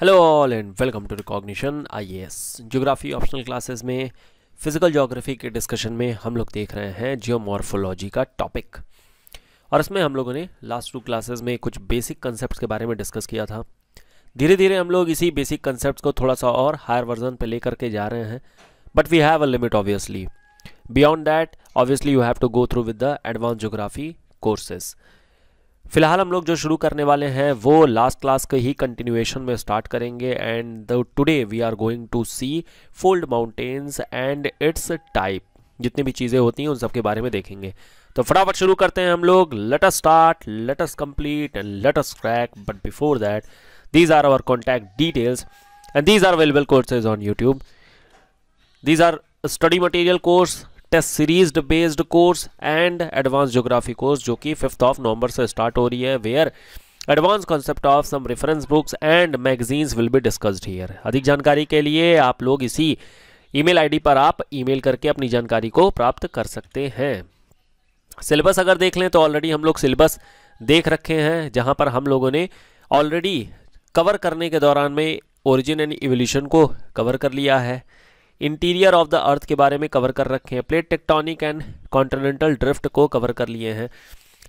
Hello all and welcome to recognition IAS geography optional classes में physical geography के discussion में हम लोग देख रहे हैं जियोमॉर्फोलॉजी का टॉपिक और इसमें हम लोगों ने लास्ट टू क्लासेस में कुछ बेसिक कंसेप्ट के बारे में डिस्कस किया था धीरे धीरे हम लोग इसी बेसिक कंसेप्ट को थोड़ा सा और हायर वर्जन पर लेकर के जा रहे हैं but we have a limit obviously beyond that obviously you have to go through with the advance geography courses फिलहाल हम लोग जो शुरू करने वाले हैं वो लास्ट क्लास के ही कंटिन्यूएशन में स्टार्ट करेंगे and the today we are going to see fold mountains and it's type जितनी भी चीज़ें होती हैं उन सब के बारे में देखेंगे तो फटाफट शुरू करते हैं हम लोग let us start let us complete and let us crack but before that these are our contact details and these are available courses on YouTube these are study material course test series based course and advance geography course जो कि fifth of November से start हो रही है where advance concept of some reference books and magazines will be discussed here अधिक जानकारी के लिए आप लोग इसी ईमेल आईडी पर आप ईमेल करके अपनी जानकारी को प्राप्त कर सकते हैं सिलेबस अगर देख लें तो ऑलरेडी हम लोग सिलेबस देख रखे हैं जहां पर हम लोगों ने ऑलरेडी कवर करने के दौरान में ओरिजिन एंड इवोल्यूशन को कवर कर लिया है इंटीरियर ऑफ द अर्थ के बारे में कवर कर रखे हैं plate tectonic and continental drift को कवर कर लिए हैं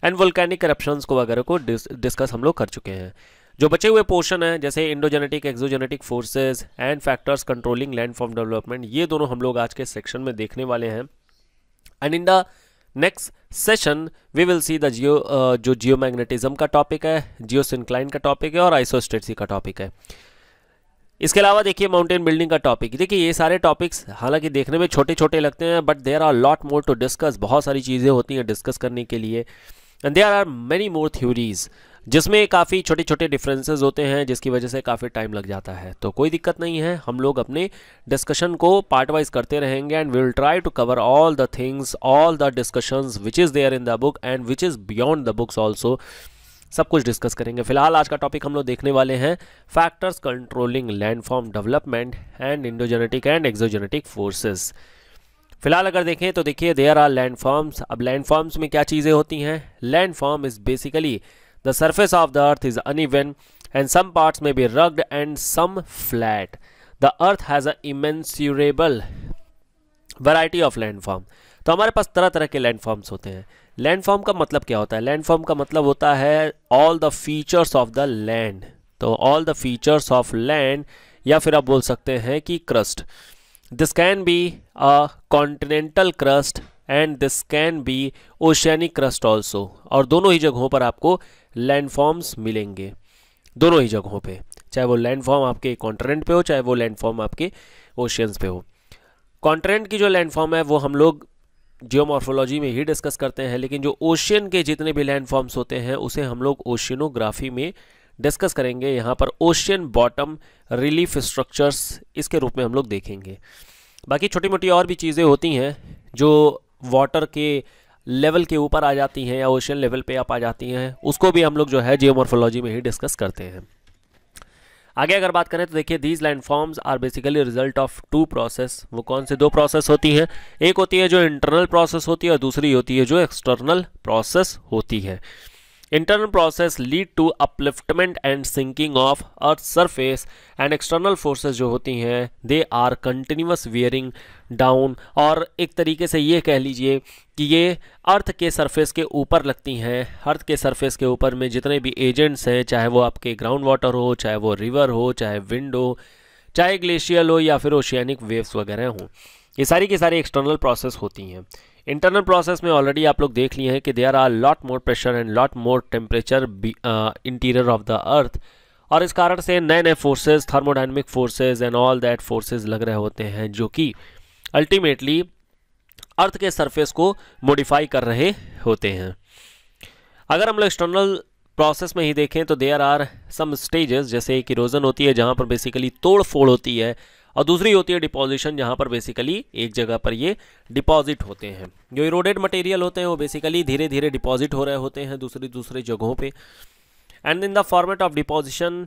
एंड वोल्केनिक करप्शन को वगैरह को डिस्कस हम लोग कर चुके हैं जो बचे हुए पोर्शन हैं जैसे endogenetic exogenetic forces and factors controlling land form development ये दोनों हम लोग आज के सेक्शन में देखने वाले हैं and in the next session we will see the geo जो जियो मैग्नेटिज्म का टॉपिक है जियो सिंक्लाइन का टॉपिक है और आइसोस्टेटसी का टॉपिक है इसके अलावा देखिए माउंटेन बिल्डिंग का टॉपिक देखिए ये सारे टॉपिक्स हालांकि देखने में छोटे छोटे लगते हैं but there are lot more to discuss बहुत सारी चीज़ें होती हैं डिस्कस करने के लिए and there are many more theories जिसमें काफ़ी छोटे छोटे डिफरेंसेस होते हैं जिसकी वजह से काफ़ी टाइम लग जाता है तो कोई दिक्कत नहीं है हम लोग अपने डिस्कशन को पार्ट वाइज करते रहेंगे and we will try to cover all the things all the discussions which is there in the book and which is beyond the books also सब कुछ डिस्कस करेंगे फिलहाल आज का टॉपिक हम लोग देखने वाले हैं factors controlling landform development and endogenetic and exogenetic forces फिलहाल अगर देखें तो देखिए देयर आर फॉर्म्स अब फॉर्म्स में क्या चीज़ें होती हैं form is basically the surface of the earth is even and some parts में be rugged and some flat the earth has a immeasurable variety of landform तो हमारे पास तरह तरह के फॉर्म्स होते हैं लैंडफॉर्म का मतलब क्या होता है लैंडफॉर्म का मतलब होता है all the features of the land तो all the features of land या फिर आप बोल सकते हैं कि crust this can be a continental crust and this can be oceanic crust also और दोनों ही जगहों पर आपको लैंडफॉर्म्स मिलेंगे दोनों ही जगहों पे चाहे वो लैंडफॉर्म आपके कॉन्टिनेंट पे हो चाहे वो लैंडफॉर्म आपके ओशियंस पे हो कॉन्टिनेंट की जो लैंडफॉर्म है वो हम लोग जियोमॉर्फोलॉजी में ही डिस्कस करते हैं लेकिन जो ओशियन के जितने भी लैंड फॉर्म्स होते हैं उसे हम लोग ओशियनोग्राफी में डिस्कस करेंगे यहाँ पर ओशियन बॉटम रिलीफ स्ट्रक्चर्स इसके रूप में हम लोग देखेंगे बाकी छोटी मोटी और भी चीज़ें होती हैं जो वाटर के लेवल के ऊपर आ जाती हैं या ओशियन लेवल पे आप आ जाती हैं उसको भी हम लोग जो है जियोमॉर्फोलॉजी में ही डिस्कस करते हैं आगे अगर बात करें तो देखिए these land forms are basically result of two process वो कौन से दो प्रोसेस होती हैं एक होती है जो इंटरनल प्रोसेस होती है और दूसरी होती है जो एक्सटर्नल प्रोसेस होती है internal process lead to upliftment and sinking of earth surface and external forces जो होती हैं they are continuous wearing down और एक तरीके से ये कह लीजिए कि ये अर्थ के सरफेस के ऊपर लगती हैं अर्थ के सरफेस के ऊपर में जितने भी एजेंट्स हैं चाहे वो आपके ग्राउंड वाटर हो चाहे वो रिवर हो चाहे विंड हो चाहे ग्लेशियल हो या फिर ओशियनिक वेव्स वगैरह हों ये सारी की सारी एक्सटर्नल प्रोसेस होती हैं इंटरनल प्रोसेस में ऑलरेडी आप लोग देख लिए हैं कि there are lot more pressure and lot more temperature interior of the earth और इस कारण से नए नए forces thermodynamic forces and all that forces लग रहे होते हैं जो कि अल्टीमेटली अर्थ के सरफेस को मॉडिफाई कर रहे होते हैं अगर हम लोग एक्सटर्नल प्रोसेस में ही देखें तो देयर आर सम स्टेजेस जैसे एक इरोजन होती है जहाँ पर बेसिकली तोड़ फोड़ होती है और दूसरी होती है डिपोजिशन जहाँ पर बेसिकली एक जगह पर ये डिपॉजिट होते हैं जो इरोडेड मटेरियल होते हैं वो बेसिकली धीरे धीरे डिपॉजिट हो रहे होते हैं दूसरी दूसरे जगहों पर and in the format of deposition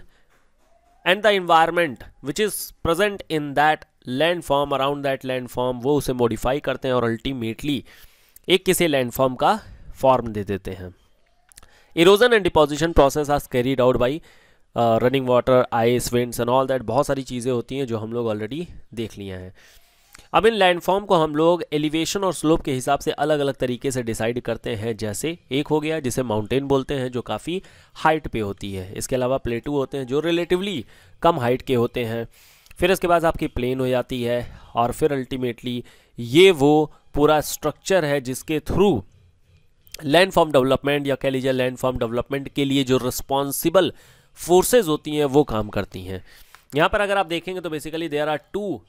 and the environment which is present in that land form around that land form वो उसे मॉडिफाई करते हैं और अल्टीमेटली एक किसी लैंड फॉर्म का फॉर्म दे देते हैं इरोजन एंड डिपोजिशन प्रोसेस आज carried out by running water ice winds and all that बहुत सारी चीज़ें होती हैं जो हम लोग ऑलरेडी देख लिए हैं अब इन लैंडफॉर्म को हम लोग एलिवेशन और स्लोप के हिसाब से अलग अलग तरीके से डिसाइड करते हैं जैसे एक हो गया जिसे माउंटेन बोलते हैं जो काफ़ी हाइट पे होती है इसके अलावा प्लेटू होते हैं जो रिलेटिवली कम हाइट के होते हैं फिर इसके बाद आपकी प्लेन हो जाती है और फिर अल्टीमेटली ये वो पूरा स्ट्रक्चर है जिसके थ्रू लैंडफॉर्म डेवलपमेंट या कह लीजिए फॉर्म डेवलपमेंट के लिए जो रिस्पॉन्सिबल फोर्सेज होती हैं वो काम करती हैं यहाँ पर अगर आप देखेंगे तो basically there are two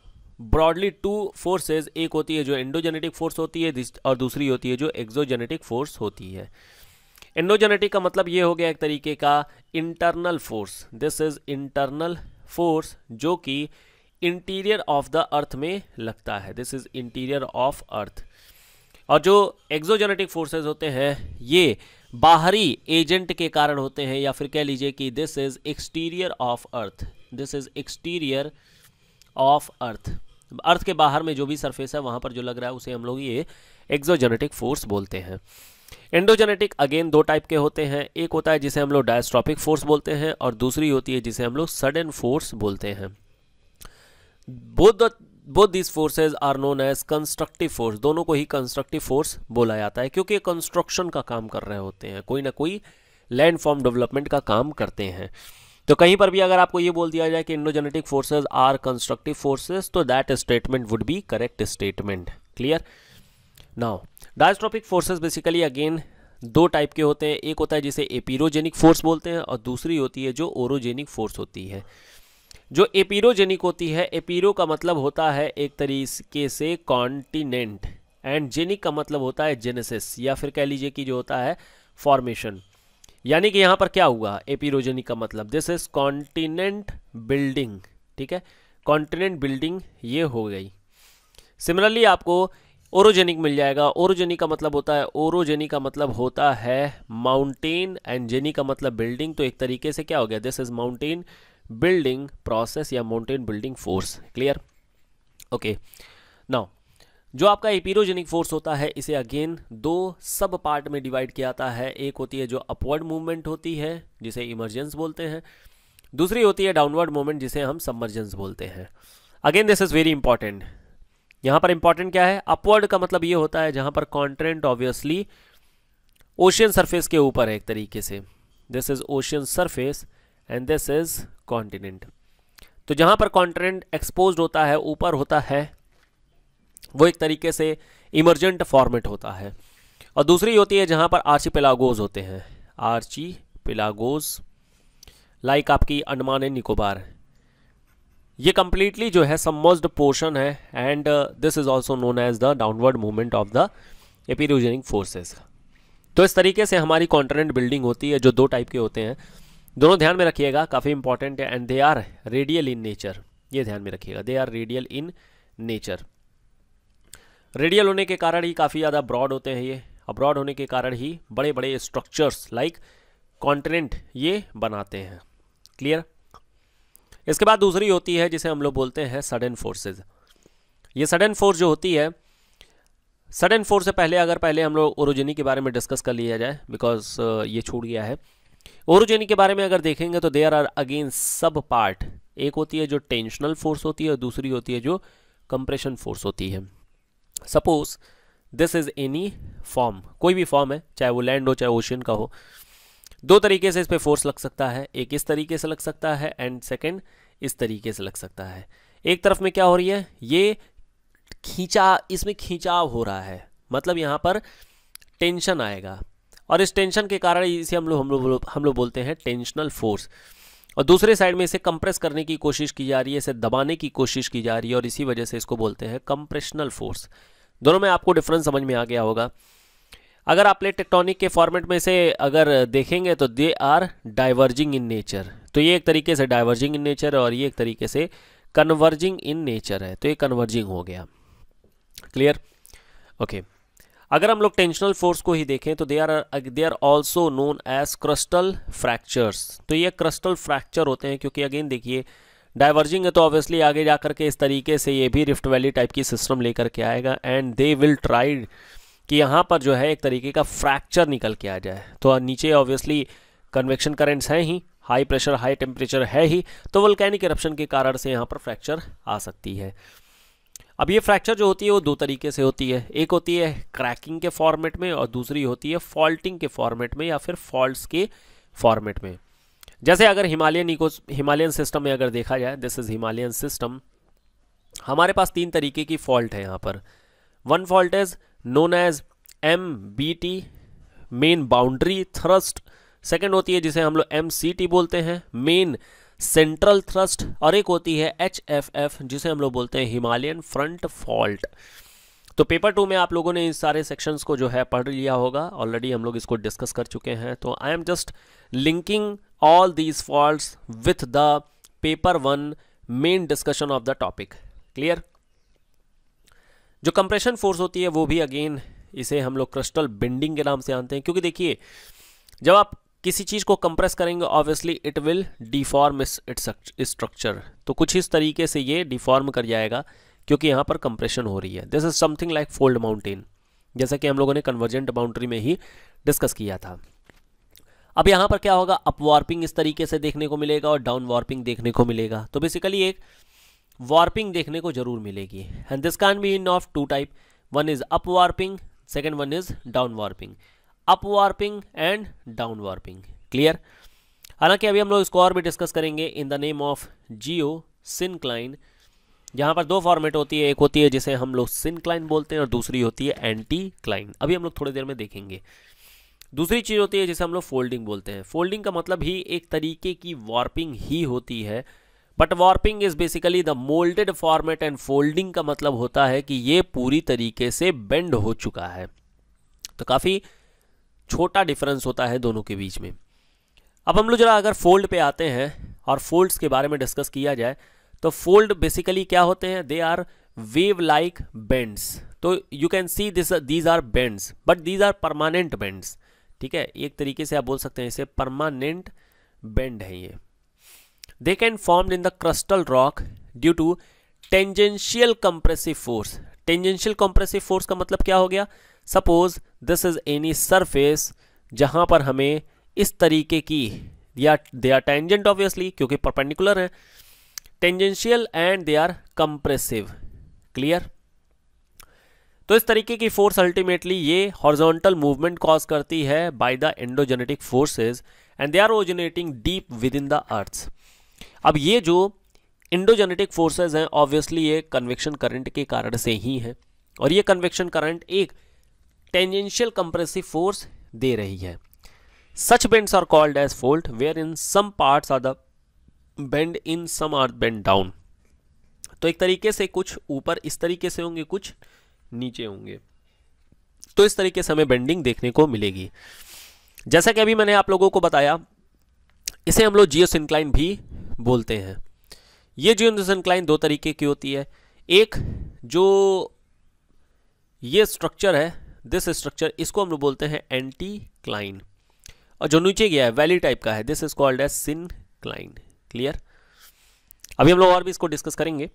broadly two forces एक होती है जो एंडोजेनेटिक फोर्स होती है और दूसरी होती है जो एक्जोजेनेटिक फोर्स होती है एंडोजेनेटिक का मतलब ये हो गया एक तरीके का internal force this is internal force जो कि इंटीरियर ऑफ द अर्थ में लगता है this is interior of earth और जो एक्जोजेनेटिक फोर्सेज होते हैं ये बाहरी एजेंट के कारण होते हैं या फिर कह लीजिए कि this is exterior of earth this is exterior of earth earth के बाहर में जो भी सरफेस है वहां पर जो लग रहा है उसे हम लोग ये एक्सोजेनेटिक फोर्स बोलते हैं एंडोजेनेटिक अगेन दो टाइप के होते हैं एक होता है जिसे हम लोग डायस्ट्रॉपिक फोर्स बोलते हैं और दूसरी होती है जिसे हम लोग सडन फोर्स बोलते हैं both both these forces are known as constructive force दोनों को ही कंस्ट्रक्टिव फोर्स बोला जाता है क्योंकि कंस्ट्रक्शन का काम कर रहे होते हैं कोई ना कोई लैंड फॉर्म डेवलपमेंट का काम करते हैं तो कहीं पर भी अगर आपको ये बोल दिया जाए कि endogenetic forces are constructive forces तो that statement would be correct statement clear now diastrophic forces basically again दो टाइप के होते हैं एक होता है जिसे एपीरोजेनिक फोर्स बोलते हैं और दूसरी होती है जो ओरोजेनिक फोर्स होती है जो एपीरोजेनिक होती है एपीरो का मतलब होता है एक तरीके से कॉन्टिनेंट एंड जेनिक का मतलब होता है जेनेसिस या फिर कह लीजिए कि जो होता है फॉर्मेशन यानी कि यहां पर क्या हुआ एपीरोजेनिक का मतलब दिस इज कॉन्टिनेंट बिल्डिंग ठीक है कॉन्टिनेंट बिल्डिंग ये हो गई सिमिलरली आपको ओरोजेनिक मिल जाएगा ओरोजेनिक का मतलब होता है ओरोजेनिक का मतलब होता है माउंटेन एंड जेनी का मतलब बिल्डिंग तो एक तरीके से क्या हो गया this is mountain building process या mountain building force clear okay now जो आपका एपीरोजेनिक फोर्स होता है इसे अगेन दो सब पार्ट में डिवाइड किया जाता है एक होती है जो अपवर्ड मूवमेंट होती है जिसे इमरजेंस बोलते हैं दूसरी होती है डाउनवर्ड मूवमेंट जिसे हम सबमर्जेंस बोलते हैं again this is very important यहां पर इंपॉर्टेंट क्या है अपवर्ड का मतलब ये होता है जहां पर कॉन्ट्रेंट ऑब्वियसली ओशियन सरफेस के ऊपर है एक तरीके से this is ocean surface and this is continent तो जहां पर कॉन्टिनेंट एक्सपोज होता है ऊपर होता है वो एक तरीके से इमर्जेंट फॉर्मेट होता है और दूसरी होती है जहां पर आर्ची पिलागोज होते हैं आर्ची पिलागोज लाइक आपकी अंडमान एंड निकोबार ये कंप्लीटली जो है सम्मोज पोर्शन है and this is also known as the downward movement of the epeirogenic forces तो इस तरीके से हमारी कॉन्टिनेंट बिल्डिंग होती है जो दो टाइप के होते हैं दोनों ध्यान में रखिएगा काफ़ी इंपॉर्टेंट है and they are radial in nature ये ध्यान में रखिएगा they are radial in nature radial होने के कारण ही काफ़ी ज़्यादा ब्रॉड होते हैं ये अब्रॉड होने के कारण ही बड़े बड़े स्ट्रक्चर्स लाइक कॉन्टिनेंट ये बनाते हैं क्लियर इसके बाद दूसरी होती है जिसे हम लोग बोलते हैं सडन फोर्सेज ये सडन फोर्स जो होती है सडन फोर्स से पहले अगर पहले हम लोग ओरिजिनी के बारे में डिस्कस कर लिया जाए बिकॉज uh, ये छूट गया है ओरोजेनिक के बारे में अगर देखेंगे तो देयर आर अगेन सब पार्ट एक होती है जो टेंशनल फोर्स होती है और दूसरी होती है जो कंप्रेशन फोर्स होती है suppose this is any form कोई भी फॉर्म है चाहे वो लैंड हो चाहे ओशन का हो दो तरीके से इस पर फोर्स लग सकता है एक इस तरीके से लग सकता है एंड सेकेंड इस तरीके से लग सकता है एक तरफ में क्या हो रही है ये खींचा इसमें खींचाव हो रहा है मतलब यहाँ पर टेंशन आएगा और इस टेंशन के कारण इसे हम लोग हम लोग हम लोग बोलते हैं टेंशनल फोर्स और दूसरे साइड में इसे कंप्रेस करने की कोशिश की जा रही है इसे दबाने की कोशिश की जा रही है और इसी वजह से इसको बोलते हैं कंप्रेशनल फोर्स दोनों में आपको डिफरेंस समझ में आ गया होगा अगर आप प्लेट टेक्टोनिक के फॉर्मेट में से अगर देखेंगे तो they are diverging in nature तो ये एक तरीके से डाइवर्जिंग इन नेचर और ये एक तरीके से कन्वर्जिंग इन नेचर है तो ये कन्वर्जिंग हो गया क्लियर ओके okay. अगर हम लोग टेंशनल फोर्स को ही देखें तो they are they are also known as crustal fractures तो ये क्रस्टल फ्रैक्चर होते हैं क्योंकि अगेन देखिए डाइवर्जिंग है तो ऑब्वियसली आगे जा करके इस तरीके से ये भी रिफ्ट वैली टाइप की सिस्टम लेकर के आएगा एंड दे विल ट्राई कि यहाँ पर जो है एक तरीके का फ्रैक्चर निकल के आ जाए तो नीचे ऑब्वियसली कन्वेक्शन करेंट्स हैं ही हाई प्रेशर हाई टेम्परेचर है ही तो वल्कैनिक करप्शन के कारण से यहाँ पर फ्रैक्चर आ सकती है अब ये फ्रैक्चर जो होती है वो दो तरीके से होती है एक होती है क्रैकिंग के फॉर्मेट में और दूसरी होती है फॉल्टिंग के फॉर्मेट में या फिर फॉल्ट के फॉर्मेट में जैसे अगर हिमालयन इको हिमालयन सिस्टम में अगर देखा जाए दिस इज़ हिमालयन सिस्टम हमारे पास तीन तरीके की फॉल्ट है यहाँ पर one fault is known as M B T main boundary thrust second होती है जिसे हम लोग एम सी टी बोलते हैं मेन सेंट्रल थ्रस्ट और एक होती है एच एफ एफ जिसे हम लोग बोलते हैं हिमालयन फ्रंट फॉल्ट तो पेपर टू में आप लोगों ने इन सारे सेक्शंस को जो है पढ़ लिया होगा ऑलरेडी हम लोग इसको डिस्कस कर चुके हैं तो I am just linking all these fault with the paper one main discussion of the topic clear जो कंप्रेशन फोर्स होती है वो भी अगेन इसे हम लोग क्रिस्टल बेंडिंग के नाम से जानते हैं क्योंकि देखिए जब आप किसी चीज़ को कंप्रेस करेंगे obviously it will deform its structure तो कुछ इस तरीके से ये डिफॉर्म कर जाएगा क्योंकि यहाँ पर कंप्रेशन हो रही है this is something like fold mountain जैसा कि हम लोगों ने कन्वर्जेंट बाउंड्री में ही डिस्कस किया था अब यहाँ पर क्या होगा अप वार्पिंग इस तरीके से देखने को मिलेगा और डाउन वार्पिंग देखने को मिलेगा तो बेसिकली एक वार्पिंग देखने को जरूर मिलेगी and this can be in of two type one is up warping second one is down warping up warping and down warping clear हालांकि अभी हम लोग इसको और भी डिस्कस करेंगे in the name of geosyncline जहां पर दो फॉर्मेट होती है एक होती है जिसे हम लोग सिनक्लाइन बोलते हैं और दूसरी होती है एंटी क्लाइन अभी हम लोग थोड़ी देर में देखेंगे दूसरी चीज़ होती है जिसे हम लोग फोल्डिंग बोलते हैं फोल्डिंग का मतलब ही एक तरीके की वार्पिंग ही होती है but warping is basically the moulded format and folding का मतलब होता है कि ये पूरी तरीके से बेंड हो चुका है तो काफ़ी छोटा डिफरेंस होता है दोनों के बीच में अब हम लोग जरा अगर फोल्ड पे आते हैं और फोल्ड्स के बारे में डिस्कस किया जाए तो फोल्ड बेसिकली क्या होते हैं they are wave like bends तो you can see this these are bends but these are permanent bends ठीक है एक तरीके से आप बोल सकते हैं इसे परमानेंट बेंड है ये they can form in the crustal rock due to tangential compressive force tangential compressive force का मतलब क्या हो गया suppose this is any surface जहां पर हमें इस तरीके की या दे आर टेंजेंट ऑब्वियसली क्योंकि परपेंडिकुलर है tangential and they are compressive clear तो इस तरीके की फोर्स अल्टीमेटली ये हॉर्जोंटल मूवमेंट कॉज करती है by the endogenetic forces and they are originating deep with within the earth अब ये जो इंडोजेनेटिक फोर्सेस हैं ऑब्वियसली ये कन्वेक्शन करंट के कारण से ही हैं और ये कन्वेक्शन करंट एक टेंजेंशियल कंप्रेसिव फोर्स दे रही है such bends are called as fold where in some parts are the bend in some are bend down तो एक तरीके से कुछ ऊपर इस तरीके से होंगे कुछ नीचे होंगे तो इस तरीके से हमें बेंडिंग देखने को मिलेगी जैसा कि अभी मैंने आप लोगों को बताया इसे हम लोग जियो सिंक्लाइन भी बोलते हैं ये जियो सिंक्लाइन दो तरीके की होती है एक जो ये स्ट्रक्चर है दिस स्ट्रक्चर इसको हम लोग बोलते हैं एंटी क्लाइन और जो नीचे गया है वैली टाइप का है this is called as syncline clear अभी हम लोग और भी इसको डिस्कस करेंगे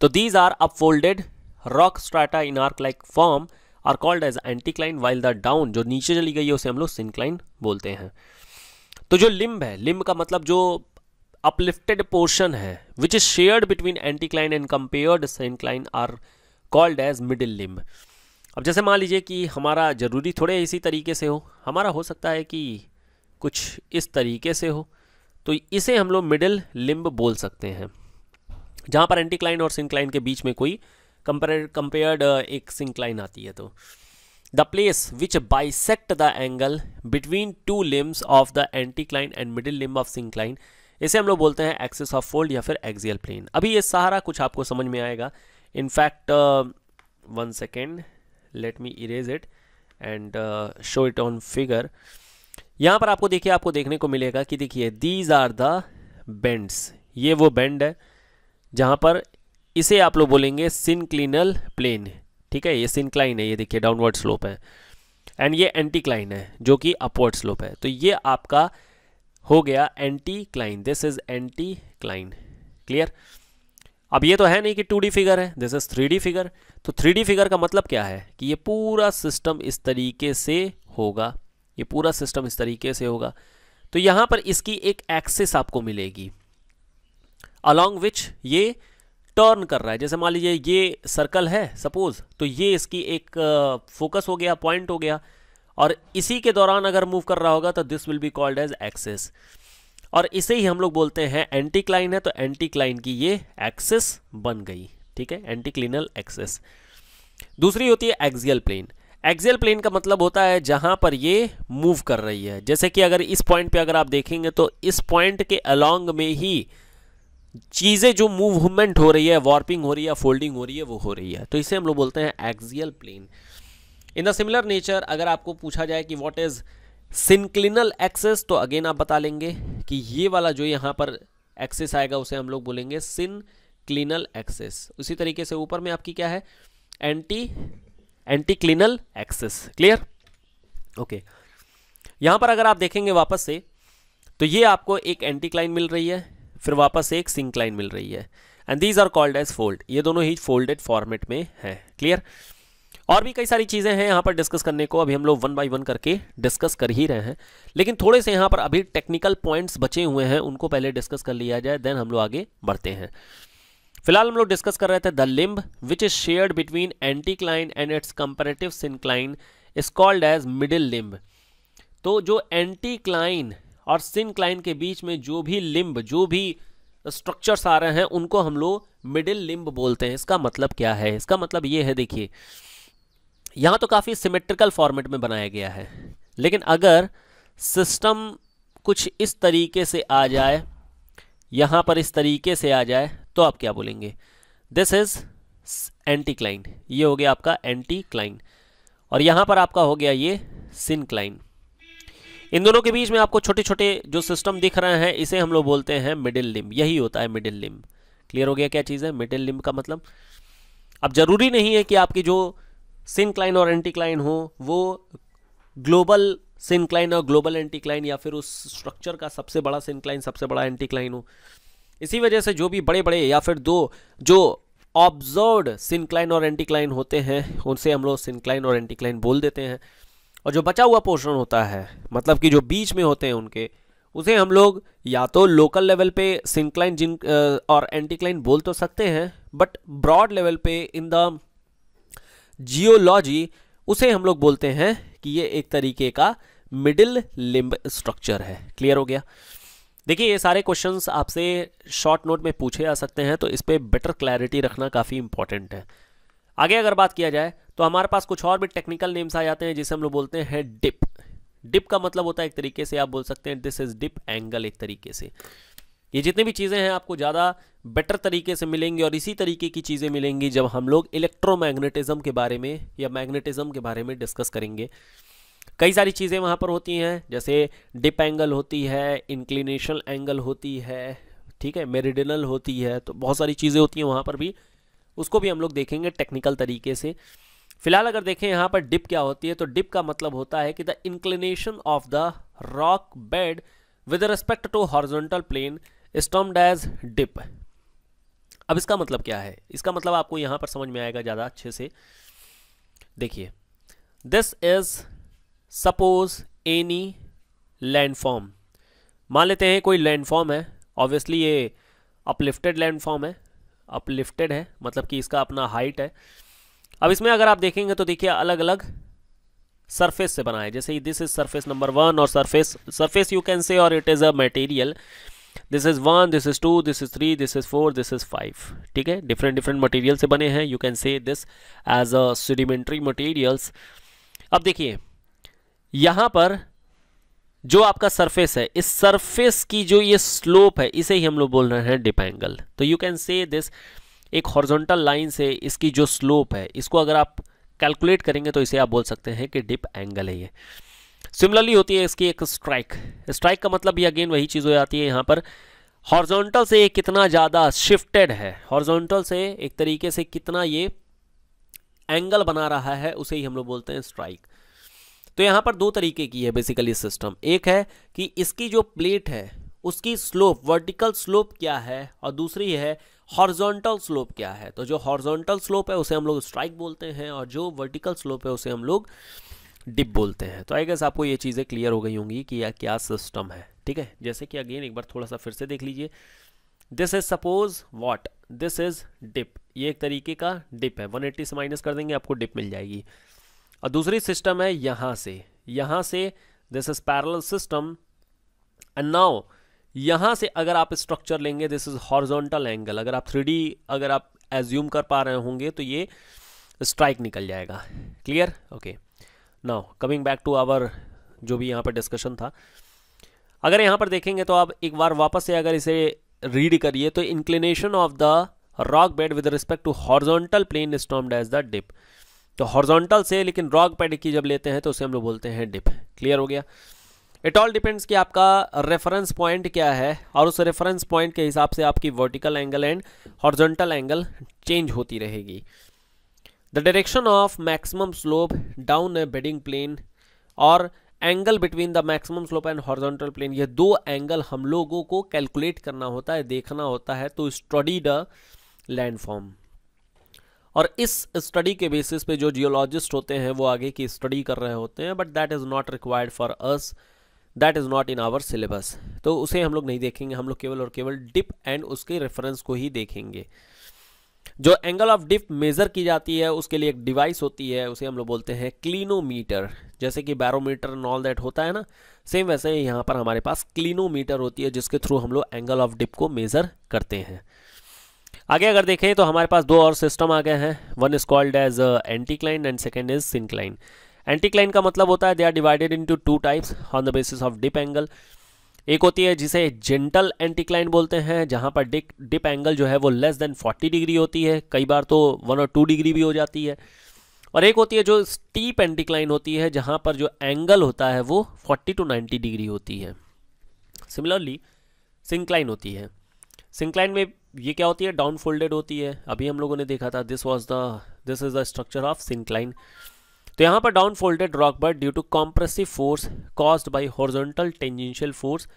तो these are upfolded rock strata in arch like form are called as anticline while the down जो नीचे चली गई है उसे हम लोग सिनक्लाइन बोलते हैं तो जो लिम्ब है लिम्ब का मतलब जो अपलिफ्टेड पोर्शन है which is shared between anticline and compared syncline are called as middle limb अब जैसे मान लीजिए कि हमारा ज़रूरी थोड़े इसी तरीके से हो हमारा हो सकता है कि कुछ इस तरीके से हो तो इसे हम लोग मिडिल लिम्ब बोल सकते हैं जहाँ पर एंटीक्लाइन और सिंक्लाइन के बीच में कोई कंपेयर कंपेयर्ड uh, एक सिंक्लाइन आती है तो the place which bisect the angle between two limbs of the anticline and middle limb of syncline इसे हम लोग बोलते हैं एक्सेस ऑफ फोल्ड या फिर एक्जियल प्लेन अभी ये सारा कुछ आपको समझ में आएगा in fact one second let me erase it and show it on figure यहाँ पर आपको देखिए आपको देखने को मिलेगा कि देखिए दीज आर द बेंड्स ये वो बेंड है जहाँ पर इसे आप लोग बोलेंगे सिनक्लिनल प्लेन ठीक है ये सिनक्लाइन है ये देखिए डाउनवर्ड स्लोप है एंड ये एंटी क्लाइन है जो कि अपवर्ड स्लोप है तो ये आपका हो गया anticline this is anticline clear अब ये तो है नहीं कि टू फिगर है दिस इज थ्री फिगर तो थ्री फिगर का मतलब क्या है कि ये पूरा सिस्टम इस तरीके से होगा ये पूरा सिस्टम इस तरीके से होगा तो यहाँ पर इसकी एक एक्सिस आपको मिलेगी अलॉन्ग विच ये टर्न कर रहा है जैसे मान लीजिए ये सर्कल है सपोज तो ये इसकी एक फोकस हो गया पॉइंट हो गया और इसी के दौरान अगर मूव कर रहा होगा तो this will be called as axis और इसे ही हम लोग बोलते हैं एंटी क्लाइन है तो एंटी क्लाइन की ये एक्सिस बन गई ठीक है एंटीक्लिनल एक्सेस दूसरी होती है एक्सियल प्लेन एक्सियल प्लेन का मतलब होता है जहां पर ये मूव कर रही है जैसे कि अगर इस पॉइंट पे अगर आप देखेंगे तो इस पॉइंट के अलोंग में ही चीज़ें जो मूवमेंट हो रही है वार्पिंग हो रही है फोल्डिंग हो रही है वो हो रही है तो इसे हम लोग बोलते हैं axial plane in the similar nature अगर आपको पूछा जाए कि वॉट इज़ सिंक्लिनल एक्सेस तो अगेन आप बता लेंगे कि ये वाला जो यहां पर एक्सेस आएगा उसे हम लोग बोलेंगे सिन क्लिनल एक्सेस उसी तरीके से ऊपर में आपकी क्या है anti anticlinal axes clear okay यहां पर अगर आप देखेंगे वापस से तो ये आपको एक एंटी क्लाइन मिल रही है फिर वापस से एक सिंक्लाइन मिल रही है and these are called as fold ये दोनों ही फोल्डेड फॉर्मेट में है क्लियर और भी कई सारी चीज़ें हैं यहाँ पर डिस्कस करने को अभी हम लोग वन बाय वन करके डिस्कस कर ही रहे हैं लेकिन थोड़े से यहाँ पर अभी टेक्निकल पॉइंट्स बचे हुए हैं उनको पहले डिस्कस कर लिया जाए देन हम लोग आगे बढ़ते हैं फिलहाल हम लोग डिस्कस कर रहे थे the limb which is shared between anticline and its comparative syncline is called as middle limb तो जो एंटी क्लाइन और सिनक्लाइन के बीच में जो भी लिम्ब जो भी स्ट्रक्चर्स आ रहे हैं उनको हम लोग मिडिल लिम्ब बोलते हैं इसका मतलब क्या है इसका मतलब ये है देखिए यहाँ तो काफ़ी सिमेट्रिकल फॉर्मेट में बनाया गया है लेकिन अगर सिस्टम कुछ इस तरीके से आ जाए यहाँ पर इस तरीके से आ जाए तो आप क्या बोलेंगे दिस इज एंटी क्लाइन ये हो गया आपका एंटी क्लाइन और यहां पर आपका हो गया ये सिन क्लाइन इन दोनों के बीच में आपको छोटे छोटे जो सिस्टम दिख रहे हैं इसे हम लोग बोलते हैं मिडिल लिम्ब यही होता है मिडिल लिम्ब क्लियर हो गया क्या चीज़ है मिडिल लिम्ब का मतलब अब ज़रूरी नहीं है कि आपकी जो सिनक्लाइन और एंटीक्लाइन हो वो ग्लोबल सिनक्लाइन और ग्लोबल एंटीक्लाइन या फिर उस स्ट्रक्चर का सबसे बड़ा सिनक्लाइन सबसे बड़ा एंटीक्लाइन हो इसी वजह से जो भी बड़े बड़े या फिर दो जो ऑब्जर्व सिंक्लाइन और एंटीक्लाइन होते हैं उनसे हम लोग सिंक्लाइन और एंटीक्लाइन बोल देते हैं और जो बचा हुआ पोर्शन होता है मतलब कि जो बीच में होते हैं उनके उसे हम लोग या तो लोकल लेवल पे सिंक्लाइन जिन और एंटीक्लाइन बोल तो सकते हैं बट ब्रॉड लेवल पे इन द जियोलॉजी उसे हम लोग बोलते हैं कि ये एक तरीके का मिडिल लिम्ब स्ट्रक्चर है क्लियर हो गया देखिए ये सारे क्वेश्चंस आपसे शॉर्ट नोट में पूछे जा सकते हैं तो इस पर बेटर क्लैरिटी रखना काफ़ी इंपॉर्टेंट है आगे अगर बात किया जाए तो हमारे पास कुछ और भी टेक्निकल नेम्स आ जाते हैं जिसे हम लोग बोलते हैं डिप डिप का मतलब होता है एक तरीके से आप बोल सकते हैं दिस इज डिप एंगल एक तरीके से ये जितनी भी चीज़ें हैं आपको ज़्यादा बेटर तरीके से मिलेंगी और इसी तरीके की चीज़ें मिलेंगी जब हम लोग इलेक्ट्रोमैग्नेटिज्म के बारे में या मैग्नेटिज्म के बारे में डिस्कस करेंगे कई सारी चीज़ें वहाँ पर होती हैं जैसे डिप एंगल होती है इंक्लिनेशन एंगल होती है ठीक है मेरिडिनल होती है तो बहुत सारी चीज़ें होती हैं वहाँ पर भी उसको भी हम लोग देखेंगे टेक्निकल तरीके से फिलहाल अगर देखें यहाँ पर डिप क्या होती है तो डिप का मतलब होता है कि the inclination of the rock bed with respect to horizontal plane termed as dip अब इसका मतलब क्या है इसका मतलब आपको यहाँ पर समझ में आएगा ज़्यादा अच्छे से देखिए this is suppose any landform मान लेते हैं कोई लैंडफॉर्म है ऑब्वियसली ये अपलिफ्टेड लैंडफॉर्म है अपलिफ्टेड है मतलब कि इसका अपना हाइट है अब इसमें अगर आप देखेंगे तो देखिए अलग अलग सरफेस से बना है जैसे this is surface number one और surface surface you can say और it is a material this is one this is two this is three this is four this is five ठीक है डिफरेंट डिफरेंट मटेरियल से बने हैं you can say this as a sedimentary materials अब देखिए यहां पर जो आपका सरफेस है इस सरफेस की जो ये स्लोप है इसे ही हम लोग बोल रहे हैं डिप एंगल तो यू कैन से दिस एक हॉर्जोंटल लाइन से इसकी जो स्लोप है इसको अगर आप कैलकुलेट करेंगे तो इसे आप बोल सकते हैं कि डिप एंगल है ये सिमिलरली होती है इसकी एक स्ट्राइक स्ट्राइक का मतलब भी अगेन वही चीज़ हो जाती है यहाँ पर हॉर्जोंटल से ये कितना ज़्यादा शिफ्टेड है हॉर्जोंटल से एक तरीके से कितना ये एंगल बना रहा है उसे ही हम लोग बोलते हैं स्ट्राइक तो यहाँ पर दो तरीके की है बेसिकली सिस्टम एक है कि इसकी जो प्लेट है उसकी स्लोप वर्टिकल स्लोप क्या है और दूसरी है हॉर्जोंटल स्लोप क्या है तो जो हॉर्जोंटल स्लोप है उसे हम लोग स्ट्राइक बोलते हैं और जो वर्टिकल स्लोप है उसे हम लोग डिप बोलते हैं तो आई गेस आपको ये चीज़ें क्लियर हो गई होंगी कि यह क्या सिस्टम है ठीक है जैसे कि अगेन एक बार थोड़ा सा फिर से देख लीजिए this is suppose what this is dip ये एक तरीके का डिप है 180 से माइनस कर देंगे आपको डिप मिल जाएगी और दूसरी सिस्टम है यहाँ से यहाँ से this is parallel system and now यहाँ से अगर आप स्ट्रक्चर लेंगे दिस इज हॉर्जोंटल एंगल अगर आप थ्री अगर आप एज्यूम कर पा रहे होंगे तो ये स्ट्राइक निकल जाएगा clear okay now coming back to our जो भी यहाँ पर डिस्कशन था अगर यहाँ पर देखेंगे तो आप एक बार वापस से अगर इसे रीड करिए तो inclination of the rock bed with respect to horizontal plane termed as the dip तो हॉर्जोंटल से लेकिन रॉक पैड की जब लेते हैं तो उसे हम लोग बोलते हैं डिप क्लियर हो गया इट ऑल डिपेंड्स कि आपका रेफरेंस पॉइंट क्या है और उस रेफरेंस पॉइंट के हिसाब से आपकी vertical angle and horizontal angle change होती रहेगी the direction of maximum slope down a bedding plane और angle between the maximum slope and horizontal plane ये दो एंगल हम लोगों को कैलकुलेट करना होता है देखना होता है तो स्टडी द लैंडफॉर्म और इस स्टडी के बेसिस पे जो जियोलॉजिस्ट होते हैं वो आगे की स्टडी कर रहे होते हैं but that is not required for us that is not in our syllabus तो उसे हम लोग नहीं देखेंगे हम लोग केवल और केवल डिप एंड उसके रेफरेंस को ही देखेंगे जो एंगल ऑफ डिप मेज़र की जाती है उसके लिए एक डिवाइस होती है उसे हम लोग बोलते हैं क्लिनोमीटर जैसे कि बैरोमीटर नॉल दैट होता है ना सेम वैसे यहाँ पर हमारे पास क्लिनोमीटर होती है जिसके थ्रू हम लोग एंगल ऑफ डिप को मेज़र करते हैं आगे अगर देखें तो हमारे पास दो और सिस्टम आ गए हैं one is called as anticline and second is syncline anticline का मतलब होता है they are divided into two types on the basis of dip angle एक होती है जिसे जेंटल एंटी क्लाइन बोलते हैं जहाँ पर डिप डिप एंगल जो है वो लेस देन 40 डिग्री होती है कई बार तो वन और टू डिग्री भी हो जाती है और एक होती है जो स्टीप एंटी क्लाइन होती है जहाँ पर जो एंगल होता है वो 40 टू 90 डिग्री होती है सिमिलरली सिंक्लाइन होती है सिंक्लाइन में ये क्या होती है डाउन फोल्डेड होती है अभी हम लोगों ने देखा था this was the this is the structure of syncline तो यहाँ पर down folded rock bed due to compressive force cause by horizontal tangential force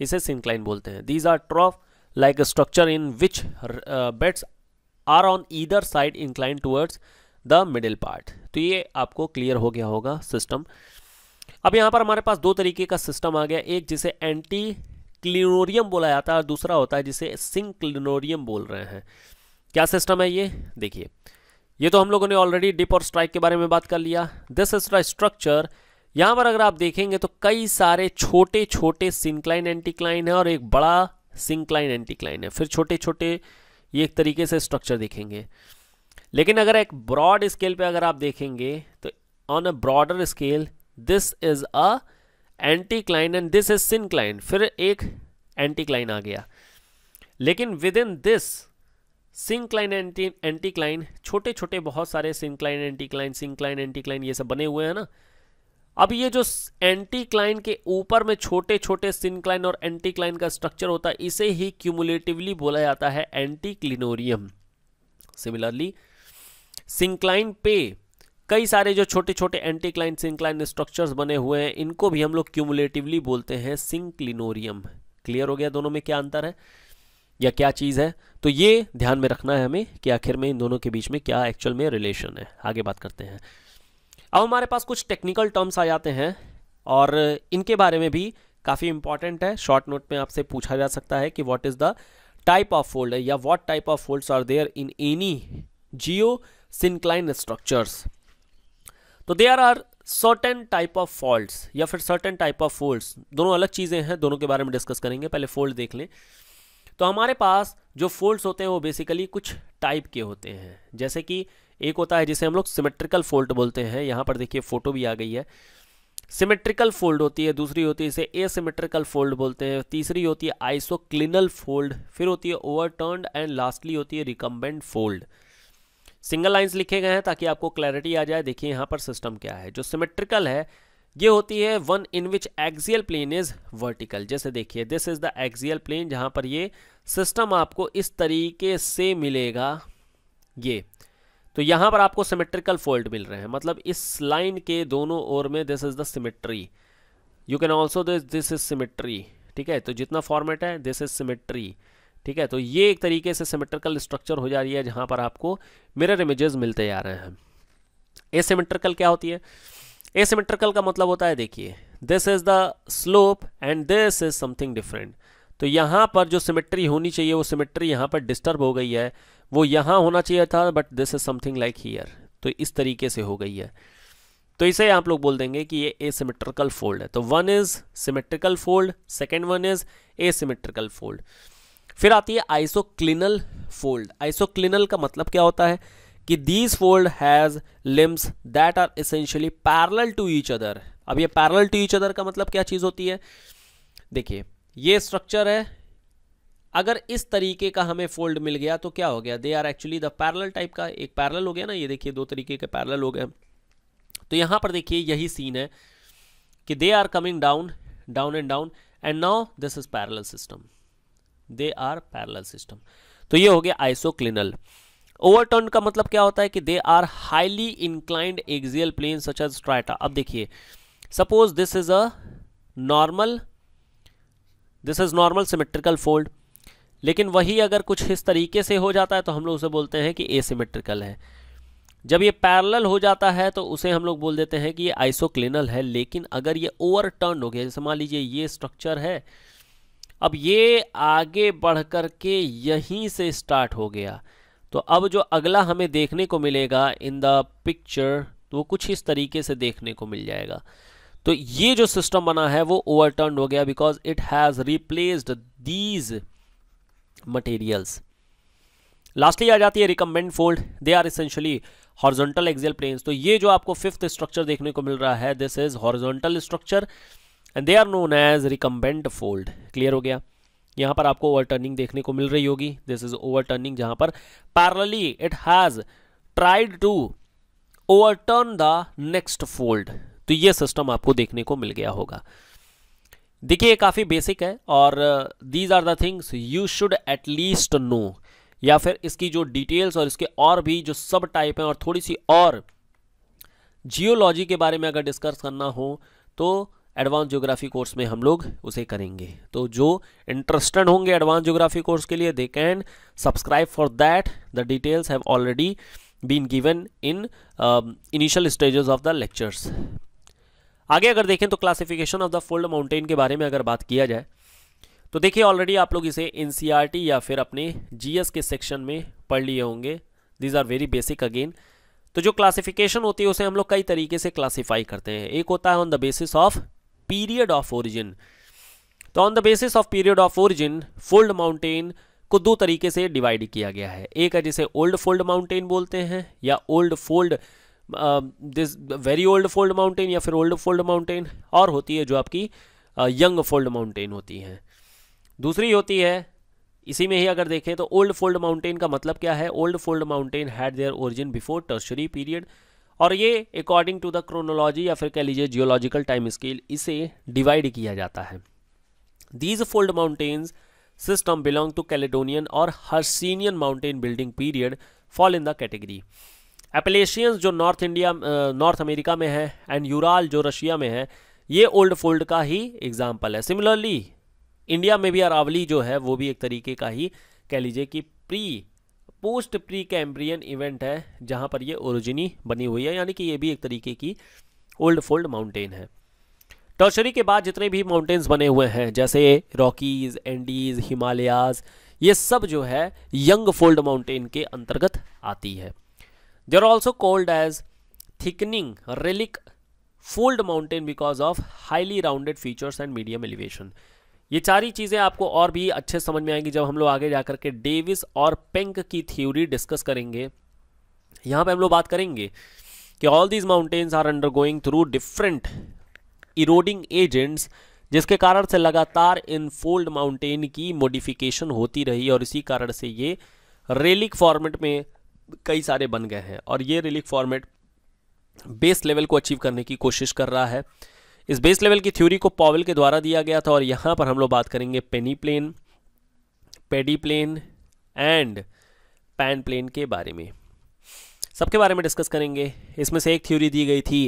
इसे सिंक्लाइन बोलते हैं these are trough like structure in which beds are on either side incline towards the middle part तो ये आपको clear हो गया होगा system अब यहाँ पर हमारे पास दो तरीके का सिस्टम आ गया एक जिसे एंटी क्लिनोरियम बोला जाता है और दूसरा होता है जिसे सिंक क्लिनोरियम बोल रहे हैं क्या सिस्टम है ये देखिए ये तो हम लोगों ने ऑलरेडी डिप और स्ट्राइक के बारे में बात कर लिया दिस इज स्ट्रक्चर यहाँ पर अगर आप देखेंगे तो कई सारे छोटे छोटे सिंक्लाइन एंटीक्लाइन है और एक बड़ा सिंक्लाइन एंटीक्लाइन है फिर छोटे छोटे ये एक तरीके से स्ट्रक्चर देखेंगे लेकिन अगर एक ब्रॉड स्केल पे अगर आप देखेंगे तो on a broader scale this is a anticline and this is syncline फिर एक एंटी क्लाइन आ गया लेकिन within this syncline anti anticline छोटे छोटे बहुत सारे syncline anticline syncline anticline ये सब बने हुए हैं ना अब ये जो एंटी क्लाइन के ऊपर में छोटे छोटे सिंक्लाइन और एंटी क्लाइन का स्ट्रक्चर होता है इसे ही क्यूमुलेटिवली बोला जाता है एंटी क्लिनोरियम सिमिलरली सिंक्लाइन पे कई सारे जो छोटे छोटे एंटी क्लाइन सिंक्लाइन स्ट्रक्चर्स बने हुए हैं इनको भी हम लोग क्यूमुलेटिवली बोलते हैं सिंक्लिनोरियम क्लियर हो गया दोनों में क्या अंतर है या क्या चीज़ है तो ये ध्यान में रखना है हमें कि आखिर में इन दोनों के बीच में क्या एक्चुअल में रिलेशन है आगे बात करते हैं अब हमारे पास कुछ टेक्निकल टर्म्स आ जाते हैं और इनके बारे में भी काफ़ी इंपॉर्टेंट है शॉर्ट नोट में आपसे पूछा जा सकता है कि what is the type of fold या what type of fold are there in any geosyncline structures तो there are certain type of faults या फिर सर्टेन टाइप ऑफ फोल्ड्स दोनों अलग चीज़ें हैं दोनों के बारे में डिस्कस करेंगे पहले फोल्ड देख लें तो हमारे पास जो फोल्ड्स होते हैं वो बेसिकली कुछ टाइप के होते हैं जैसे कि एक होता है जिसे हम लोग सिमेट्रिकल फोल्ड बोलते हैं यहाँ पर देखिए फ़ोटो भी आ गई है सिमेट्रिकल फोल्ड होती है दूसरी होती है इसे एसिमेट्रिकल फोल्ड बोलते हैं तीसरी होती है आइसोक्लिनल फोल्ड फिर होती है ओवरटर्नड एंड लास्टली होती है रिकम्बेंट फोल्ड सिंगल लाइंस लिखे गए हैं ताकि आपको क्लैरिटी आ जाए देखिए यहाँ पर सिस्टम क्या है जो सिमेट्रिकल है ये होती है one in which axial plane is vertical जैसे देखिए this is the axial plane जहाँ पर ये सिस्टम आपको इस तरीके से मिलेगा ये तो यहाँ पर आपको सिमेट्रिकल फोल्ड मिल रहे हैं मतलब इस लाइन के दोनों ओर में this is the symmetry you can also this this is symmetry ठीक है तो जितना फॉर्मेट है दिस इज सिमेट्री ठीक है तो ये एक तरीके से सिमेट्रिकल स्ट्रक्चर हो जा रही है जहाँ पर आपको मिरर इमेजेस मिलते जा रहे हैं एसिमेट्रिकल क्या होती है एसिमेट्रिकल का मतलब होता है देखिए this is the slope and this is something different तो यहाँ पर जो सिमेट्री होनी चाहिए वो सिमेट्री यहाँ पर डिस्टर्ब हो गई है वो यहाँ होना चाहिए था but this is something like here तो इस तरीके से हो गई है तो इसे आप लोग बोल देंगे कि ये ए सिमेट्रिकल फोल्ड है तो one is symmetrical fold second one is asymmetrical fold फिर आती है आइसोक्लिनल फोल्ड आइसोक्लिनल का मतलब क्या होता है कि these fold has limbs that are essentially parallel to each other अब ये पैरल टू ईच अदर का मतलब क्या चीज़ होती है देखिए ये स्ट्रक्चर है अगर इस तरीके का हमें फोल्ड मिल गया तो क्या हो गया they are actually the parallel type का एक पैरल हो गया ना ये देखिए दो तरीके के पैरल हो गए तो यहाँ पर देखिए यही सीन है कि they are coming down down and down and now this is parallel system they are parallel system तो ये हो गया आइसोक्लिनल ओवरटर्न का मतलब क्या होता है कि they are highly inclined axial plane such as strata अब देखिए suppose this is a normal this is normal symmetrical fold लेकिन वही अगर कुछ इस तरीके से हो जाता है तो हम लोग उसे बोलते हैं कि एसिमेट्रिकल है जब ये पैरेलल हो जाता है तो उसे हम लोग बोल देते हैं कि ये आइसोक्लिनल है लेकिन अगर ये ओवरटर्न हो गया जैसे मान लीजिए ये स्ट्रक्चर है अब ये आगे बढ़ कर के यहीं से स्टार्ट हो गया तो अब जो अगला हमें देखने को मिलेगा इन द पिक्चर तो वो कुछ इस तरीके से देखने को मिल जाएगा तो ये जो सिस्टम बना है वो ओवरटर्न हो गया because it has replaced these materials lastly आ जाती है recumbent fold they are essentially horizontal axial planes तो ये जो आपको फिफ्थ स्ट्रक्चर देखने को मिल रहा है this is horizontal structure and they are known as recumbent fold clear हो गया यहाँ पर आपको ओवरटर्निंग देखने को मिल रही होगी दिस इज ओवरटर्निंग जहाँ पर partly it has tried to overturn the next fold तो ये सिस्टम आपको देखने को मिल गया होगा देखिए ये काफ़ी बेसिक है और these are the things you should at least know या फिर इसकी जो डिटेल्स और इसके और भी जो सब टाइप हैं और थोड़ी सी और जियोलॉजी के बारे में अगर डिस्कस करना हो तो एडवांस ज्योग्राफी कोर्स में हम लोग उसे करेंगे तो जो इंटरेस्टेड होंगे एडवांस ज्योग्राफी कोर्स के लिए they can subscribe for that the details have already been given in initial stages of the lectures आगे अगर देखें तो classification of the fold mountain के बारे में अगर बात किया जाए तो देखिए ऑलरेडी आप लोग इसे एन e या फिर अपने जीएस के सेक्शन में पढ़ लिए होंगे these are very basic again तो जो क्लासिफिकेशन होती है उसे हम लोग कई तरीके से क्लासीफाई करते हैं एक होता है on the basis of period of origin तो on the basis of period of origin fold mountain को दो तरीके से डिवाइड किया गया है एक है जिसे ओल्ड फोल्ड माउंटेन बोलते हैं या old fold this very old fold mountain या फिर ओल्ड फोल्ड माउंटेन और होती है जो आपकी यंग फोल्ड माउंटेन होती हैं दूसरी होती है इसी में ही अगर देखें तो ओल्ड फोल्ड माउंटेन का मतलब क्या है old fold mountain had their origin before tertiary period और ये अकॉर्डिंग टू द क्रोनोलॉजी या फिर कह लीजिए जियोलॉजिकल टाइम स्केल इसे डिवाइड किया जाता है these fold mountains system belong to Caledonian और Hercynian mountain building period fall in the category Appalachians जो नॉर्थ इंडिया नॉर्थ अमेरिका में है एंड यूराल जो रशिया में है ये ओल्ड फोल्ड का ही एग्जाम्पल है सिमिलरली इंडिया में भी अरावली जो है वो भी एक तरीके का ही कह लीजिए कि pre post pre Cambrian event है जहाँ पर ये ओरिजिनी बनी हुई है यानी कि ये भी एक तरीके की ओल्ड फोल्ड माउंटेन है टर्शरी के बाद जितने भी माउंटेन्स बने हुए हैं जैसे रॉकीज एंडीज हिमालयाज ये सब जो है यंग फोल्ड माउंटेन के अंतर्गत आती है they are also called as thickening relic fold mountain because of highly rounded features and medium elevation ये सारी चीज़ें आपको और भी अच्छे समझ में आएंगी जब हम लोग आगे जाकर के डेविस और पेंक की थ्योरी डिस्कस करेंगे यहाँ पे हम लोग बात करेंगे कि all these mountains are undergoing through different eroding agents जिसके कारण से लगातार इन फोल्ड माउंटेन की मोडिफिकेशन होती रही और इसी कारण से ये रेलिक फॉर्मेट में कई सारे बन गए हैं और ये रेलिक फॉर्मेट बेस लेवल को अचीव करने की कोशिश कर रहा है इस बेस लेवल की थ्योरी को पॉवल के द्वारा दिया गया था और यहाँ पर हम लोग बात करेंगे peneplain pediplain and panplain के बारे में सबके बारे में डिस्कस करेंगे इसमें से एक थ्योरी दी गई थी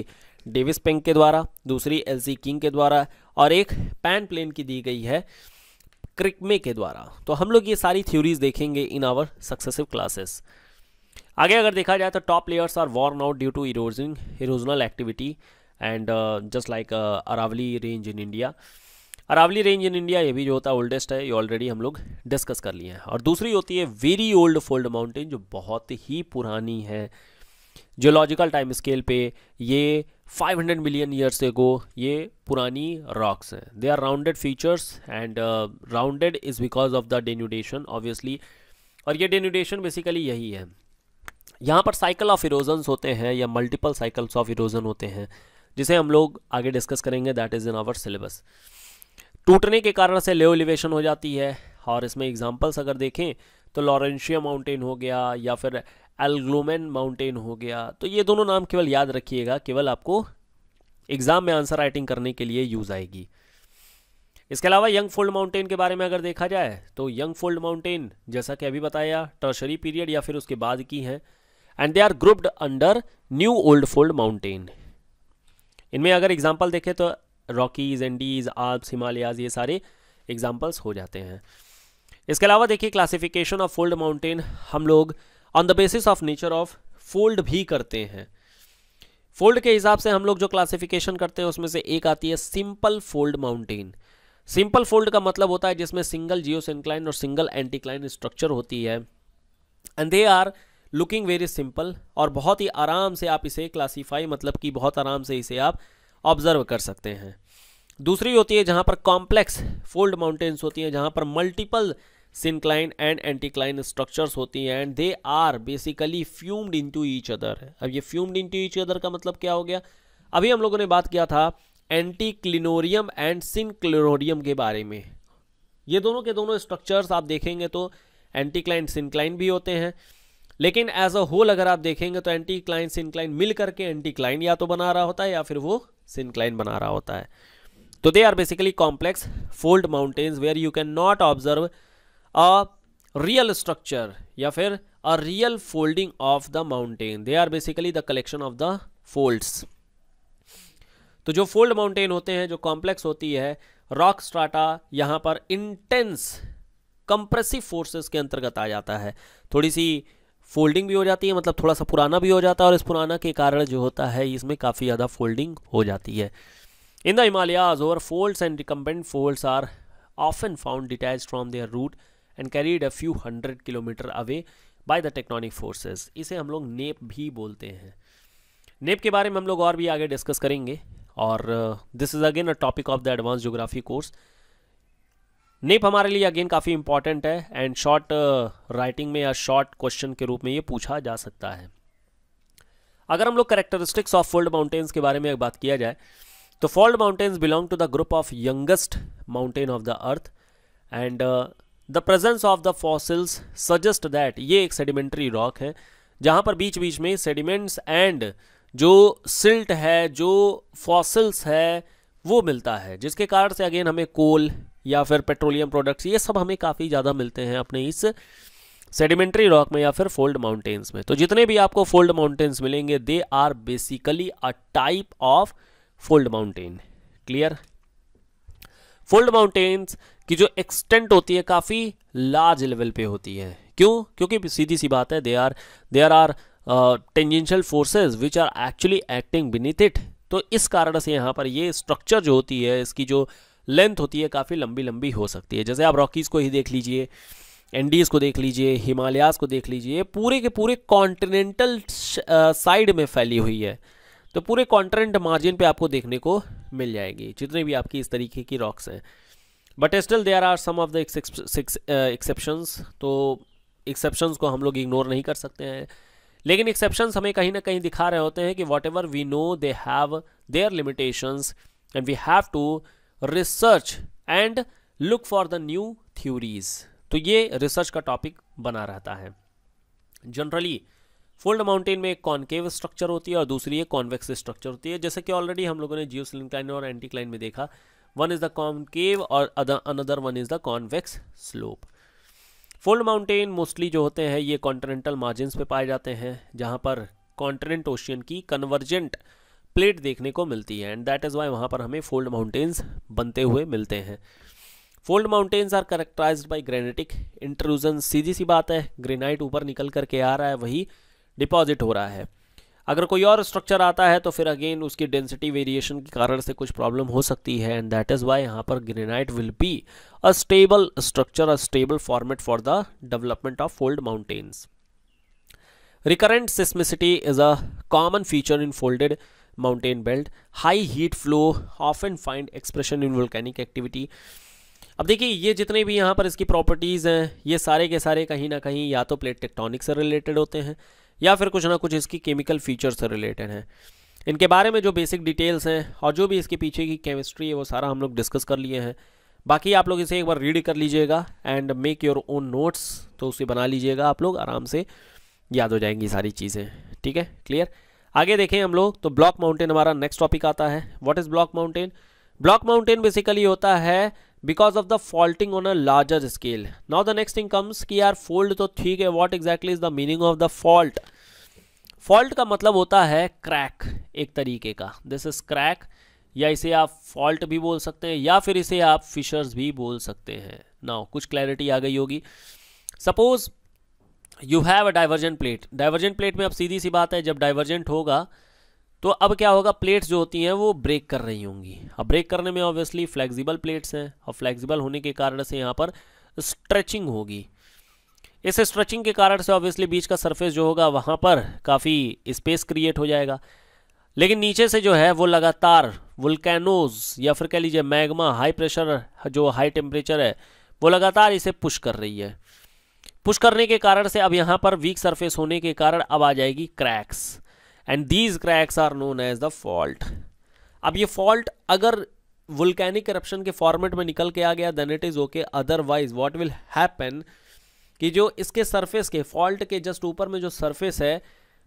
डेविस पेंक के द्वारा दूसरी एल किंग के द्वारा और एक पैन प्लेन की दी गई है क्रिकमे के द्वारा तो हम लोग ये सारी थ्योरीज देखेंगे इन आवर सक्सेसिव क्लासेस आगे अगर देखा जाए तो top layers are worn out due to eroding erosional activity and just like Aravalli range in India Aravalli range in India ये भी जो होता है ओल्डेस्ट है ये ऑलरेडी हम लोग डिस्कस कर लिए हैं और दूसरी होती है वेरी ओल्ड फोल्ड माउंटेन जो बहुत ही पुरानी है जियोलॉजिकल टाइम स्केल पे ये 500 मिलियन ईयर्स एगो ये पुरानी रॉक्स हैं they are rounded features and rounded is because of the denudation obviously और ये डेन्यूडेशन बेसिकली यही है यहाँ पर साइकिल ऑफ इरोजन्स होते हैं या मल्टीपल साइकिल्स ऑफ इरोजन होते हैं जिसे हम लोग आगे डिस्कस करेंगे that is in our syllabus टूटने के कारण से लेव एलिवेशन हो जाती है और इसमें एग्जाम्पल्स अगर देखें तो लॉरेंशिया माउंटेन हो गया या फिर एलग्लोमेन माउंटेन हो गया तो ये दोनों नाम केवल याद रखिएगा केवल आपको एग्ज़ाम में आंसर राइटिंग करने के लिए यूज़ आएगी इसके अलावा यंग फोल्ड माउंटेन के बारे में अगर देखा जाए तो यंग फोल्ड माउंटेन जैसा कि अभी बताया टर्शरी पीरियड या फिर उसके बाद की है and they are grouped under new old fold mountain इनमें अगर एग्जाम्पल देखें तो रॉकीज़ एंडीज़ आल्प्स हिमालयाज ये सारे एग्जाम्पल्स हो जाते हैं इसके अलावा देखिए क्लासिफिकेशन ऑफ फोल्ड माउंटेन हम लोग on the basis of nature of fold भी करते हैं फोल्ड के हिसाब से हम लोग जो क्लासिफिकेशन करते हैं उसमें से एक आती है simple fold mountain simple fold का मतलब होता है जिसमें सिंगल जियोसिंक्लाइन और सिंगल एंटीक्लाइन स्ट्रक्चर होती है and they are looking very simple और बहुत ही आराम से आप इसे क्लासीफाई मतलब कि बहुत आराम से इसे आप ऑब्जर्व कर सकते हैं दूसरी होती है जहाँ पर कॉम्प्लेक्स फोल्ड माउंटेन्स होती हैं जहाँ पर multiple syncline and anticline structures होती हैं and they are basically fumed into each other अब ये फ्यूम्ड इनटू ईच अदर का मतलब क्या हो गया अभी हम लोगों ने बात किया था एंटी क्लिनोरियम एंड सिंक्लोरियम के बारे में ये दोनों के दोनों स्ट्रक्चर्स आप देखेंगे तो एंटीक्लाइन सिंक्लाइन भी होते हैं लेकिन एज अ होल अगर आप देखेंगे तो एंटी क्लाइन सिंक्लाइन मिल करके एंटी क्लाइन या तो बना रहा होता है या फिर वो सिंक्लाइन बना रहा होता है तो they are basically complex fold mountains where you can not observe a real structure या फिर a real folding of the mountain they are basically the collection of the folds तो जो फोल्ड माउंटेन होते हैं जो कॉम्प्लेक्स होती है rock strata यहाँ पर इंटेंस कंप्रेसिव फोर्सेस के अंतर्गत आ जाता है थोड़ी सी फोल्डिंग भी हो जाती है मतलब थोड़ा सा पुराना भी हो जाता है और इस पुराना के कारण जो होता है इसमें काफ़ी ज़्यादा फोल्डिंग हो जाती है in the Himalayas over folds and recumbent folds are often found detach from their root and carried a few hundred kilometre away by the tectonic forces इसे हम लोग नेप भी बोलते हैं नेप के बारे में हम लोग और भी आगे डिस्कस करेंगे और this is again a topic of the advance geography course नेप हमारे लिए अगेन काफ़ी इंपॉर्टेंट है एंड शॉर्ट राइटिंग में या शॉर्ट क्वेश्चन के रूप में ये पूछा जा सकता है अगर हम लोग करेक्टरिस्टिक्स ऑफ फोल्ड माउंटेन्स के बारे में बात किया जाए तो fold mountains belong to the group of youngest mountain of the earth and the presence of the fossils suggest that ये एक सेडिमेंट्री रॉक है जहाँ पर बीच बीच में सेडिमेंट्स एंड जो सिल्ट है जो फॉसिल्स है वो मिलता है जिसके कारण से अगेन हमें कोल या फिर पेट्रोलियम प्रोडक्ट्स ये सब हमें काफ़ी ज़्यादा मिलते हैं अपने इस सेडिमेंट्री रॉक में या फिर फोल्ड माउंटेन्स में तो जितने भी आपको फोल्ड माउंटेन्स मिलेंगे they are basically a type of fold mountain clear fold mountains की जो एक्सटेंट होती है काफ़ी लार्ज लेवल पे होती है क्यों क्योंकि सीधी सी बात है they are there are tangential forces which are actually acting beneath it तो इस कारण से यहाँ पर ये स्ट्रक्चर जो होती है इसकी जो uh, लेंथ होती है काफ़ी लंबी लंबी हो सकती है जैसे आप रॉकीज़ को ही देख लीजिए एंडीज़ को देख लीजिए हिमालयास को देख लीजिए पूरे के पूरे कॉन्टिनेंटल साइड में फैली हुई है तो पूरे कॉन्टिनेंट मार्जिन पे आपको देखने को मिल जाएगी जितने भी आपकी इस तरीके की रॉक्स हैं but still there are some of the exceptions तो एक्सेप्शंस को हम लोग इग्नोर नहीं कर सकते हैं लेकिन एक्सेप्शंस हमें कहीं ना कहीं दिखा रहे होते हैं कि whatever we know they have their limitations and we have to research and look for the new theories तो ये रिसर्च का टॉपिक बना रहता है जनरली फोल्ड माउंटेन में एक कॉन्केव स्ट्रक्चर होती है और दूसरी एक कॉन्वेक्स स्ट्रक्चर होती है जैसे कि ऑलरेडी हम लोगों ने जियो क्लाइन और एंटी क्लाइन में देखा वन इज़ द कॉन्केव और another one is the convex slope fold mountain mostly जो होते हैं ये कॉन्टिनेंटल मार्जिन पे पाए जाते हैं जहां पर कॉन्टिनेंट ओशियन की कन्वर्जेंट प्लेट देखने को मिलती है एंड दैट इज़ वाई वहाँ पर हमें फोल्ड माउंटेन्स बनते हुए मिलते हैं fold mountains are characterise by granitic intrusion सीधी सी बात है ग्रेनाइट ऊपर निकल करके आ रहा है वही डिपॉजिट हो रहा है अगर कोई और स्ट्रक्चर आता है तो फिर अगेन उसकी डेंसिटी वेरिएशन के कारण से कुछ प्रॉब्लम हो सकती है एंड दैट इज़ वाई यहाँ पर granite will be a stable structure a stable format for the development of fold mountains recurrent seismicity is a common feature in folded mountain belt high heat flow of and find expression in volcanic activity अब देखिए ये जितने भी यहाँ पर इसकी properties हैं ये सारे के सारे कहीं ना कहीं या तो प्लेट टेक्टोनिक से रिलेटेड होते हैं या फिर कुछ ना कुछ इसकी केमिकल फीचर से रिलेटेड हैं इनके बारे में जो बेसिक डिटेल्स हैं और जो भी इसके पीछे की केमिस्ट्री है वो सारा हम लोग डिस्कस कर लिए हैं बाकी आप लोग इसे एक बार रीड कर लीजिएगा and make your own notes तो उसे बना लीजिएगा आप लोग आराम से याद हो जाएंगी सारी चीज़ें ठीक है क्लियर आगे देखें हम लोग तो ब्लॉक माउंटेन हमारा नेक्स्ट टॉपिक आता है what is block mountain block mountain basically होता है because of the faulting on a larger scale now the next thing comes की आर फोल्ड तो ठीक है what exactly is the meaning of the fault fault का मतलब होता है क्रैक एक तरीके का दिस इज क्रैक या इसे आप फॉल्ट भी बोल सकते हैं या फिर इसे आप फिशर्स भी बोल सकते हैं नाउ कुछ क्लैरिटी आ गई होगी suppose you have a divergent plate divergent plate में अब सीधी सी बात है जब डाइवर्जेंट होगा तो अब क्या होगा प्लेट्स जो होती हैं वो ब्रेक कर रही होंगी अब ब्रेक करने में ऑब्वियसली फ्लेक्सिबल प्लेट्स हैं और फ्लेक्सिबल होने के कारण से यहाँ पर स्ट्रेचिंग होगी इस स्ट्रेचिंग के कारण से ऑब्वियसली बीच का सरफेस जो होगा वहाँ पर काफ़ी स्पेस क्रिएट हो जाएगा लेकिन नीचे से जो है वो लगातार वुलकैनोज या फिर कह लीजिए मैग्मा हाई प्रेशर जो हाई टेम्परेचर है वो लगातार इसे पुश कर रही है पुश करने के कारण से अब यहाँ पर वीक सरफेस होने के कारण अब आ जाएगी cracks and these cracks are known as the fault अब ये फॉल्ट अगर वुलकैनिक करप्शन के फॉर्मेट में निकल के आ गया then it is okay otherwise what will happen कि जो इसके सरफेस के फॉल्ट के जस्ट ऊपर में जो सरफेस है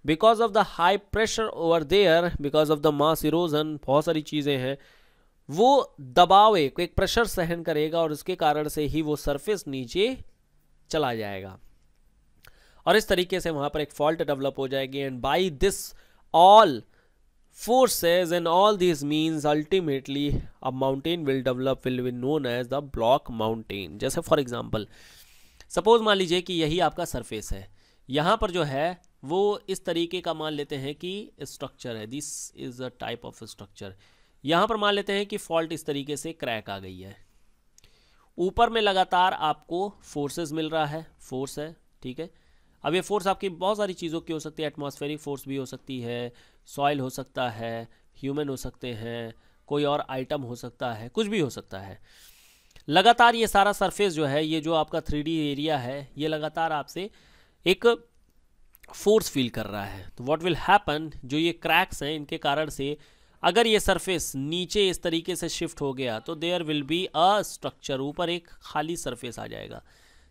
because of the high pressure over there because of the mass erosion बहुत सारी चीज़ें हैं वो दबाव एक प्रेशर सहन करेगा और उसके कारण से ही वो सरफेस नीचे चला जाएगा और इस तरीके से वहां पर एक फॉल्ट डेवलप हो जाएगी and by this all forces and all this mean ultimately a mountain will develop will be known as the block mountain जैसे फॉर एग्जाम्पल सपोज मान लीजिए कि यही आपका सरफेस है यहाँ पर जो है वो इस तरीके का मान लेते हैं कि स्ट्रक्चर है this is a type of structure यहाँ पर मान लेते हैं कि फॉल्ट इस तरीके से क्रैक आ गई है ऊपर में लगातार आपको फोर्सेस मिल रहा है फोर्स है ठीक है अब ये फोर्स आपकी बहुत सारी चीज़ों की हो सकती है एटमॉस्फेरिक फोर्स भी हो सकती है सॉइल हो सकता है ह्यूमन हो सकते हैं कोई और आइटम हो सकता है कुछ भी हो सकता है लगातार ये सारा सरफेस जो है ये जो आपका थ्री एरिया है ये लगातार आपसे एक फोर्स फील कर रहा है तो व्हाट विल हैपन जो ये क्रैक्स हैं इनके कारण से अगर ये सरफेस नीचे इस तरीके से शिफ्ट हो गया तो there will be a structure ऊपर एक खाली सरफेस आ जाएगा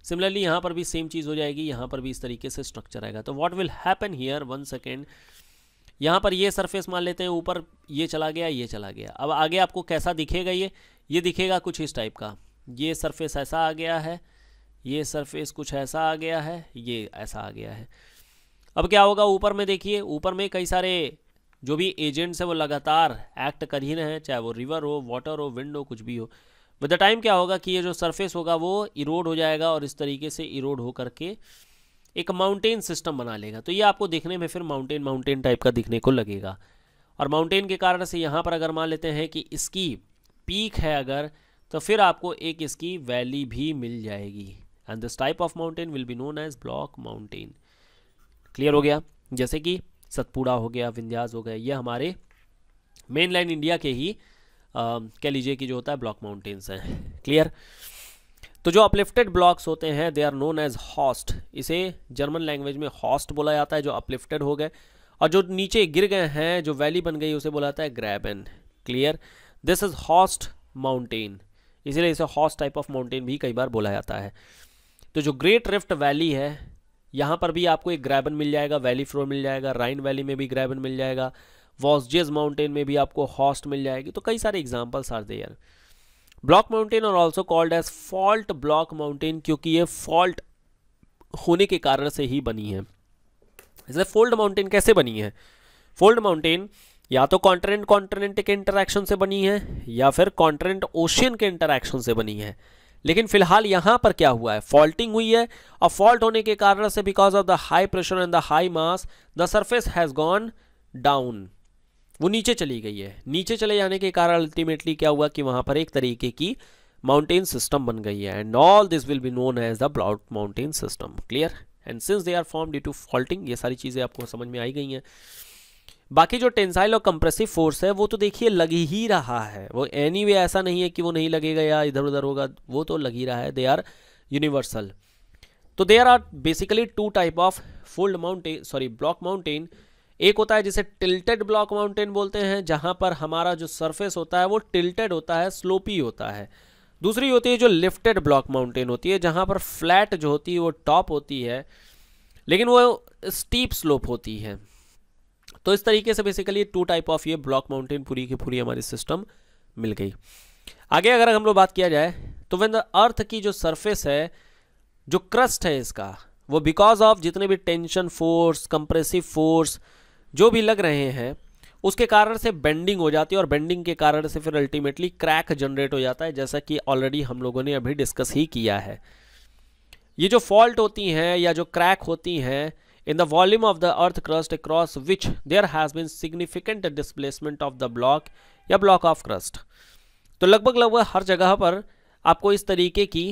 सिमिलरली यहाँ पर भी सेम चीज़ हो जाएगी यहाँ पर भी इस तरीके से स्ट्रक्चर आएगा तो what will happen here one second यहाँ पर ये सरफेस मान लेते हैं ऊपर ये चला गया ये चला गया अब आगे आपको कैसा दिखेगा ये ये दिखेगा कुछ इस टाइप का ये सरफेस ऐसा आ गया है ये सरफेस कुछ ऐसा आ गया है ये ऐसा आ गया है अब क्या होगा ऊपर में देखिए ऊपर में कई सारे जो भी एजेंट्स हैं वो लगातार एक्ट कर ही रहे हैं चाहे वो रिवर हो वाटर हो विंड हो कुछ भी हो विद द टाइम क्या होगा कि ये जो सरफेस होगा वो इरोड हो जाएगा और इस तरीके से इरोड हो करके एक माउंटेन सिस्टम बना लेगा तो ये आपको देखने में फिर माउंटेन माउंटेन टाइप का दिखने को लगेगा और माउंटेन के कारण से यहाँ पर अगर मान लेते हैं कि इसकी पीक है अगर तो फिर आपको एक इसकी वैली भी मिल जाएगी and this type of mountain will be known as block mountain clear हो गया जैसे कि सतपुड़ा हो गया विंध्याज हो गया ये हमारे मेन लैंड इंडिया के ही कह लीजिए कि जो होता है ब्लॉक माउंटेन्स हैं क्लियर तो जो अपलिफ्टेड ब्लॉक्स होते हैं they are known as horst इसे जर्मन लैंग्वेज में हॉस्ट बोला जाता है जो अपलिफ्टेड हो गए और जो नीचे गिर गए हैं जो वैली बन गई उसे बोला जाता है graben clear this is horst mountain इसीलिए इसे हॉस्ट टाइप ऑफ माउंटेन भी कई बार बोला जाता है तो जो ग्रेट रिफ्ट वैली है यहाँ पर भी आपको एक ग्रैबन मिल जाएगा वैली फ्लोर मिल जाएगा राइन वैली में भी ग्रैबन मिल जाएगा वॉसजेज माउंटेन में भी आपको हॉस्ट मिल जाएगी तो कई सारे examples are there block mountain और also called as fault block mountain क्योंकि ये फॉल्ट होने के कारण से ही बनी है जैसे फोल्ड माउंटेन कैसे बनी है फोल्ड माउंटेन या तो कॉन्टिनेंट कॉन्टिनेंट के इंटरेक्शन से बनी है या फिर कॉन्टिनेंट ओशियन के इंटरेक्शन से बनी है लेकिन फिलहाल यहां पर क्या हुआ है फॉल्टिंग हुई है और फॉल्ट होने के कारण से because of the high pressure and the high mass the surface has gone down वो नीचे चली गई है नीचे चले जाने के कारण अल्टीमेटली क्या हुआ कि वहां पर एक तरीके की माउंटेन सिस्टम बन गई है and all this will be known as the block mountain system clear and since they are form due to faulting ये सारी चीज़ें आपको समझ में आई गई हैं बाकी जो टेंसाइल और कंप्रेसिव फोर्स है वो तो देखिए लग ही रहा है वो एनी anyway ऐसा नहीं है कि वो नहीं लगेगा या इधर उधर होगा वो तो लग ही रहा है दे आर यूनिवर्सल तो they are basically two type of fold mountain sorry block mountain एक होता है जिसे टिल्टेड ब्लॉक माउंटेन बोलते हैं जहां पर हमारा जो सरफेस होता है वो टिल्टेड होता है स्लोपी होता है दूसरी होती है जो लिफ्टेड ब्लॉक माउंटेन होती है जहां पर फ्लैट जो होती है वो टॉप होती है लेकिन वो स्टीप स्लोप होती है तो इस तरीके से बेसिकली टू टाइप ऑफ ये ब्लॉक माउंटेन पूरी की पूरी हमारी सिस्टम मिल गई आगे अगर हम लोग बात किया जाए तो वेन द अर्थ की जो सरफेस है जो क्रस्ट है इसका वो बिकॉज ऑफ जितने भी टेंशन फोर्स कंप्रेसिव फोर्स जो भी लग रहे हैं उसके कारण से बेंडिंग हो जाती है और बेंडिंग के कारण से फिर अल्टीमेटली क्रैक जनरेट हो जाता है जैसा कि ऑलरेडी हम लोगों ने अभी डिस्कस ही किया है ये जो फॉल्ट होती हैं या जो क्रैक होती हैं in the volume of the earth crust across which there has been significant displacement of the block या block of crust तो लगभग लगभग हर जगह पर आपको इस तरीके की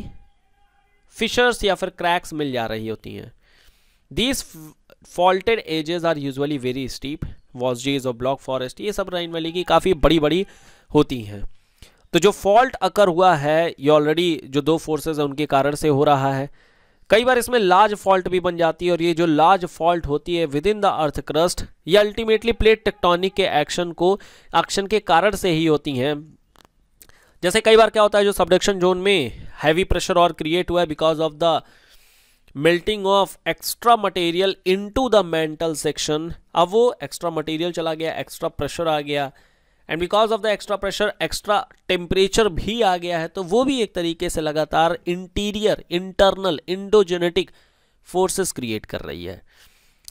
फिशर्स या फिर क्रैक्स मिल जा रही होती हैं these faulted edges are usually very steep वॉजडीज और ब्लॉक फॉरेस्ट ये सब राइन वैली की काफ़ी बड़ी बड़ी होती हैं तो जो फॉल्ट अकर हुआ है ये ऑलरेडी जो दो फोर्सेज हैं उनके कारण से हो रहा है कई बार इसमें लार्ज फॉल्ट भी बन जाती है और ये जो लार्ज फॉल्ट होती है within the earth crust ये अल्टीमेटली प्लेट टेक्टोनिक के एक्शन को एक्शन के कारण से ही होती हैं जैसे कई बार क्या होता है जो सबडक्शन जोन में हैवी प्रेशर और क्रिएट हुआ है because of the melting of extra material into the mantle section अब वो एक्स्ट्रा मटेरियल चला गया एक्स्ट्रा प्रेशर आ गया and because of the extra pressure extra temperature भी आ गया है तो वो भी एक तरीके से लगातार interior internal endogenetic forces create कर रही है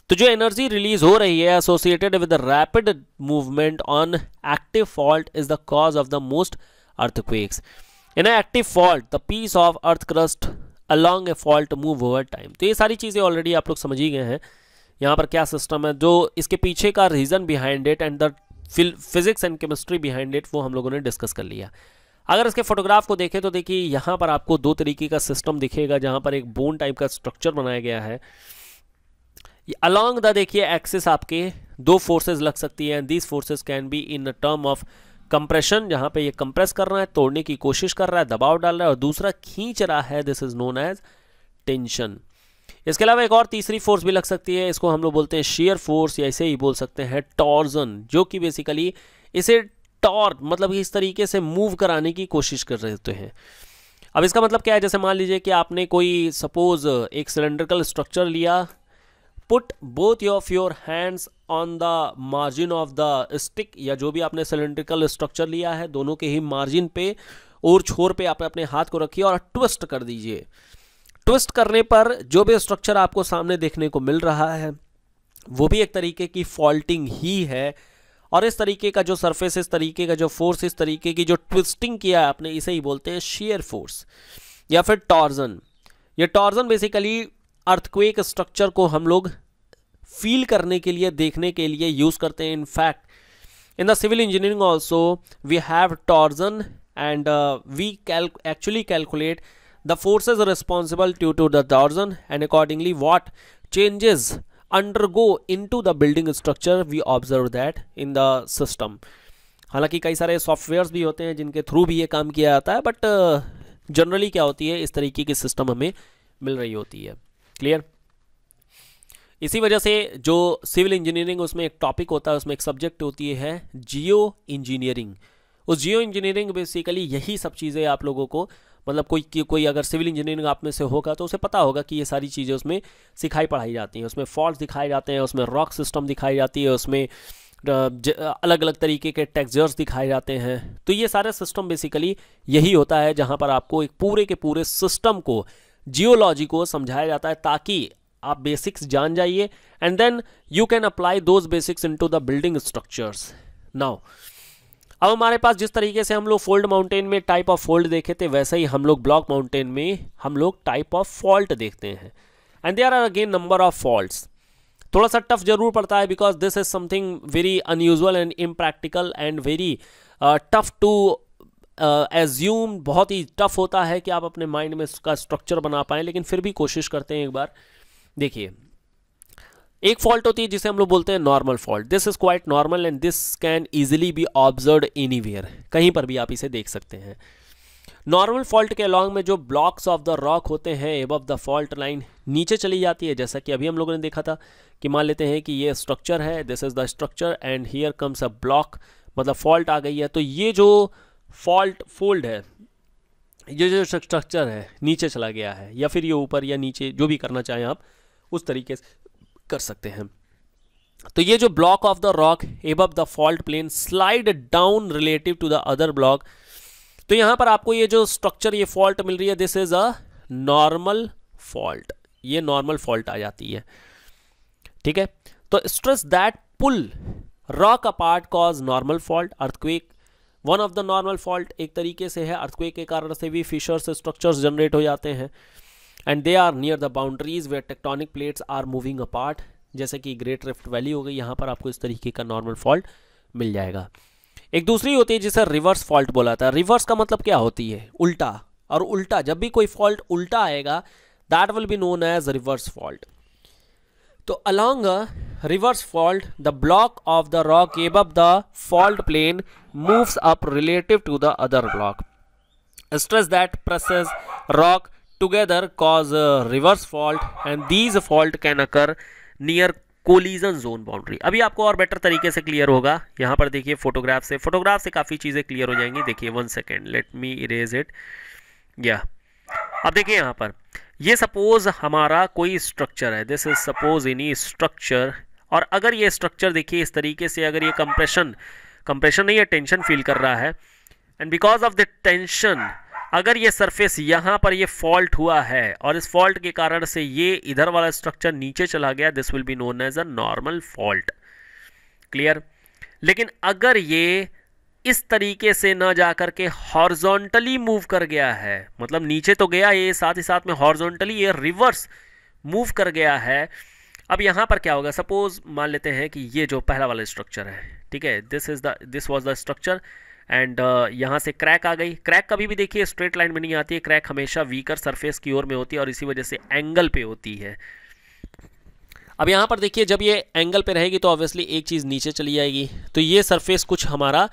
तो जो एनर्जी रिलीज हो रही है associated with rapid movement on active fault is the cause of the most earthquakes in active fault the piece of earth crust along a fault move over time तो ये सारी चीज़ें ऑलरेडी आप लोग समझ ही गए हैं यहाँ पर क्या सिस्टम है जो इसके पीछे का reason behind it and the physics and chemistry behind it वो हम लोगों ने डिस्कस कर लिया अगर इसके फोटोग्राफ को देखें तो देखिए यहाँ पर आपको दो तरीके का सिस्टम दिखेगा जहाँ पर एक बोन टाइप का स्ट्रक्चर बनाया गया है अलॉन्ग द देखिए एक्सिस आपके दो फोर्सेस लग सकती हैं these forces can be in the term of compression जहाँ पे ये कंप्रेस कर रहा है तोड़ने की कोशिश कर रहा है दबाव डाल रहा है और दूसरा खींच रहा है this is known as tension इसके अलावा एक और तीसरी फोर्स भी लग सकती है इसको हम लोग बोलते हैं शेयर फोर्स या इसे ही बोल सकते हैं टॉर्जन जो कि बेसिकली इसे टॉर मतलब इस तरीके से मूव कराने की कोशिश कर रहे हैं अब इसका मतलब क्या है जैसे मान लीजिए कि आपने कोई सपोज एक सिलेंड्रिकल स्ट्रक्चर लिया put both of your hands on the margin of the stick या जो भी आपने सिलेंड्रिकल स्ट्रक्चर लिया है दोनों के ही मार्जिन पे और छोर पे आप अपने हाथ को रखिए और ट्विस्ट कर दीजिए ट्विस्ट करने पर जो भी स्ट्रक्चर आपको सामने देखने को मिल रहा है वो भी एक तरीके की फॉल्टिंग ही है और इस तरीके का जो सरफेस इस तरीके का जो फोर्स इस तरीके की जो ट्विस्टिंग किया है आपने इसे ही बोलते हैं शेयर फोर्स या फिर टॉर्जन ये टॉर्जन बेसिकली अर्थक्वेक स्ट्रक्चर को हम लोग फील करने के लिए देखने के लिए यूज़ करते हैं in fact in the civil engineering also we have torsion and we cal actually calculate the forces responsible due to the torsion and accordingly what changes undergo into the building structure we observe that in the system हालांकि कई सारे softwares भी होते हैं जिनके through भी ये काम किया जाता है बट जनरली uh, क्या होती है इस तरीके की सिस्टम हमें मिल रही होती है क्लियर इसी वजह से जो सिविल इंजीनियरिंग उसमें एक टॉपिक होता है उसमें एक सब्जेक्ट होती है जियो इंजीनियरिंग उस जियो इंजीनियरिंग बेसिकली यही सब चीज़ें आप लोगों को मतलब कोई कोई अगर सिविल इंजीनियरिंग आप में से होगा तो उसे पता होगा कि ये सारी चीज़ें उसमें सिखाई पढ़ाई जाती हैं उसमें फॉल्ट दिखाए जाते हैं उसमें रॉक सिस्टम दिखाई जाती है उसमें अलग अलग तरीके के टेक्सचर्स दिखाए जाते हैं तो ये सारे सिस्टम बेसिकली यही होता है जहाँ पर आपको एक पूरे के पूरे सिस्टम को जियोलॉजी को समझाया जाता है ताकि आप बेसिक्स जान जाइए and then you can apply those basics into the building structures now अब हमारे पास जिस तरीके से हम लोग फोल्ड माउंटेन में टाइप ऑफ फोल्ड देखे थे वैसे ही हम लोग ब्लॉक माउंटेन में हम लोग टाइप ऑफ फॉल्ट देखते हैं and there are again number of faults थोड़ा सा टफ जरूर पड़ता है because this is something very unusual and impractical and very tough to assume बहुत ही टफ होता है कि आप अपने माइंड में इसका स्ट्रक्चर बना पाएँ लेकिन फिर भी कोशिश करते हैं एक बार देखिए एक फॉल्ट होती है जिसे हम लोग बोलते हैं normal fault this is quite normal and this can easily be observe anywhere कहीं पर भी आप इसे देख सकते हैं नॉर्मल फॉल्ट के अलॉन्ग में जो ब्लॉक्स ऑफ द रॉक होते हैं एबव द फॉल्ट लाइन नीचे चली जाती है जैसा कि अभी हम लोगों ने देखा था कि मान लेते हैं कि ये स्ट्रक्चर है this is the structure and here comes a block मतलब फॉल्ट आ गई है तो ये जो फॉल्ट फोल्ड है ये जो स्ट्रक्चर है नीचे चला गया है या फिर ये ऊपर या नीचे जो भी करना चाहें आप उस तरीके से कर सकते हैं तो ये जो block of the rock above the fault plane slide down relative to the other block तो यहां पर आपको ये जो स्ट्रक्चर ये फॉल्ट मिल रही है this is a normal fault ये नॉर्मल फॉल्ट आ जाती है ठीक है तो stress that pull rock apart cause normal fault earthquake one of the normal fault एक तरीके से है अर्थक्वेक के कारण से भी फिशर्स स्ट्रक्चर्स जनरेट हो जाते हैं and they are near the boundaries where tectonic plates are moving apart जैसे कि ग्रेट रिफ्ट वैली हो गई यहाँ पर आपको इस तरीके का नॉर्मल फॉल्ट मिल जाएगा एक दूसरी होती है जिसे रिवर्स फॉल्ट बोला था रिवर्स का मतलब क्या होती है उल्टा और उल्टा जब भी कोई फॉल्ट उल्टा आएगा that will be known as reverse fault तो along reverse fault the block of the rock above the fault plane moves up relative to the other block stress that presses rock together cause a reverse fault and these fault can occur near collision zone boundary अभी आपको और better तरीके से clear होगा यहाँ पर देखिए photograph से फोटोग्राफ से काफ़ी चीज़ें क्लियर हो जाएंगी देखिए one second let me erase it या अब देखिए यहाँ पर ये सपोज हमारा कोई स्ट्रक्चर है this is suppose any structure और अगर ये स्ट्रक्चर देखिए इस तरीके से अगर ये कंप्रेशन कंप्रेशन नहीं है टेंशन फील कर रहा है and because of the tension अगर ये सरफेस यहाँ पर ये फॉल्ट हुआ है और इस फॉल्ट के कारण से ये इधर वाला स्ट्रक्चर नीचे चला गया this will be known as a normal fault clear लेकिन अगर ये इस तरीके से ना जा कर के हॉर्जोंटली मूव कर गया है मतलब नीचे तो गया ये साथ ही साथ में हॉर्जोंटली ये रिवर्स मूव कर गया है अब यहाँ पर क्या होगा सपोज मान लेते हैं कि ये जो पहला वाला स्ट्रक्चर है ठीक है this is the this was the structure and uh, यहाँ से क्रैक आ गई क्रैक कभी भी देखिए स्ट्रेट लाइन में नहीं आती है क्रैक हमेशा वीकर सरफेस की ओर में होती है और इसी वजह से एंगल पे होती है अब यहाँ पर देखिए जब ये एंगल पे रहेगी तो ऑब्वियसली एक चीज़ नीचे चली जाएगी तो ये सरफेस कुछ हमारा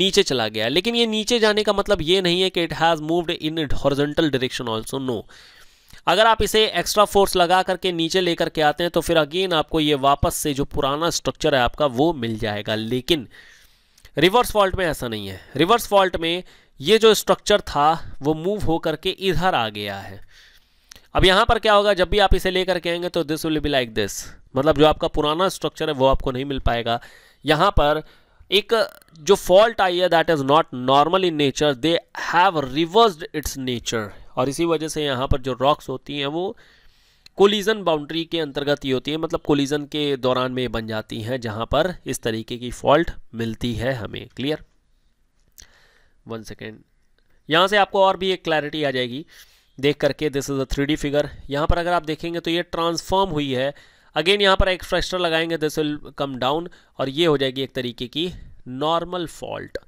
नीचे चला गया लेकिन ये नीचे जाने का मतलब ये नहीं है कि it has moved in horizontal direction also no अगर आप इसे एक्स्ट्रा फोर्स लगा करके नीचे लेकर के आते हैं तो फिर अगेन आपको ये वापस से जो पुराना स्ट्रक्चर है आपका वो मिल जाएगा लेकिन रिवर्स फॉल्ट में ऐसा नहीं है रिवर्स फॉल्ट में ये जो स्ट्रक्चर था वो मूव हो करके इधर आ गया है अब यहाँ पर क्या होगा जब भी आप इसे लेकर के आएंगे तो this will be like this मतलब जो आपका पुराना स्ट्रक्चर है वो आपको नहीं मिल पाएगा यहाँ पर एक जो फॉल्ट आई है that is not normal in nature they have reversed its nature और इसी वजह से यहाँ पर जो रॉक्स होती हैं वो कोलिजन बाउंड्री के अंतर्गत ये होती है मतलब कोलिजन के दौरान में बन जाती हैं जहाँ पर इस तरीके की फॉल्ट मिलती है हमें क्लियर वन सेकेंड यहां से आपको और भी एक क्लैरिटी आ जाएगी देख करके this is a three figure यहां पर अगर आप देखेंगे तो ये ट्रांसफॉर्म हुई है अगेन यहाँ पर एक फ्रेस्टर लगाएंगे दिस विल कम डाउन और ये हो जाएगी एक तरीके की नॉर्मल फॉल्ट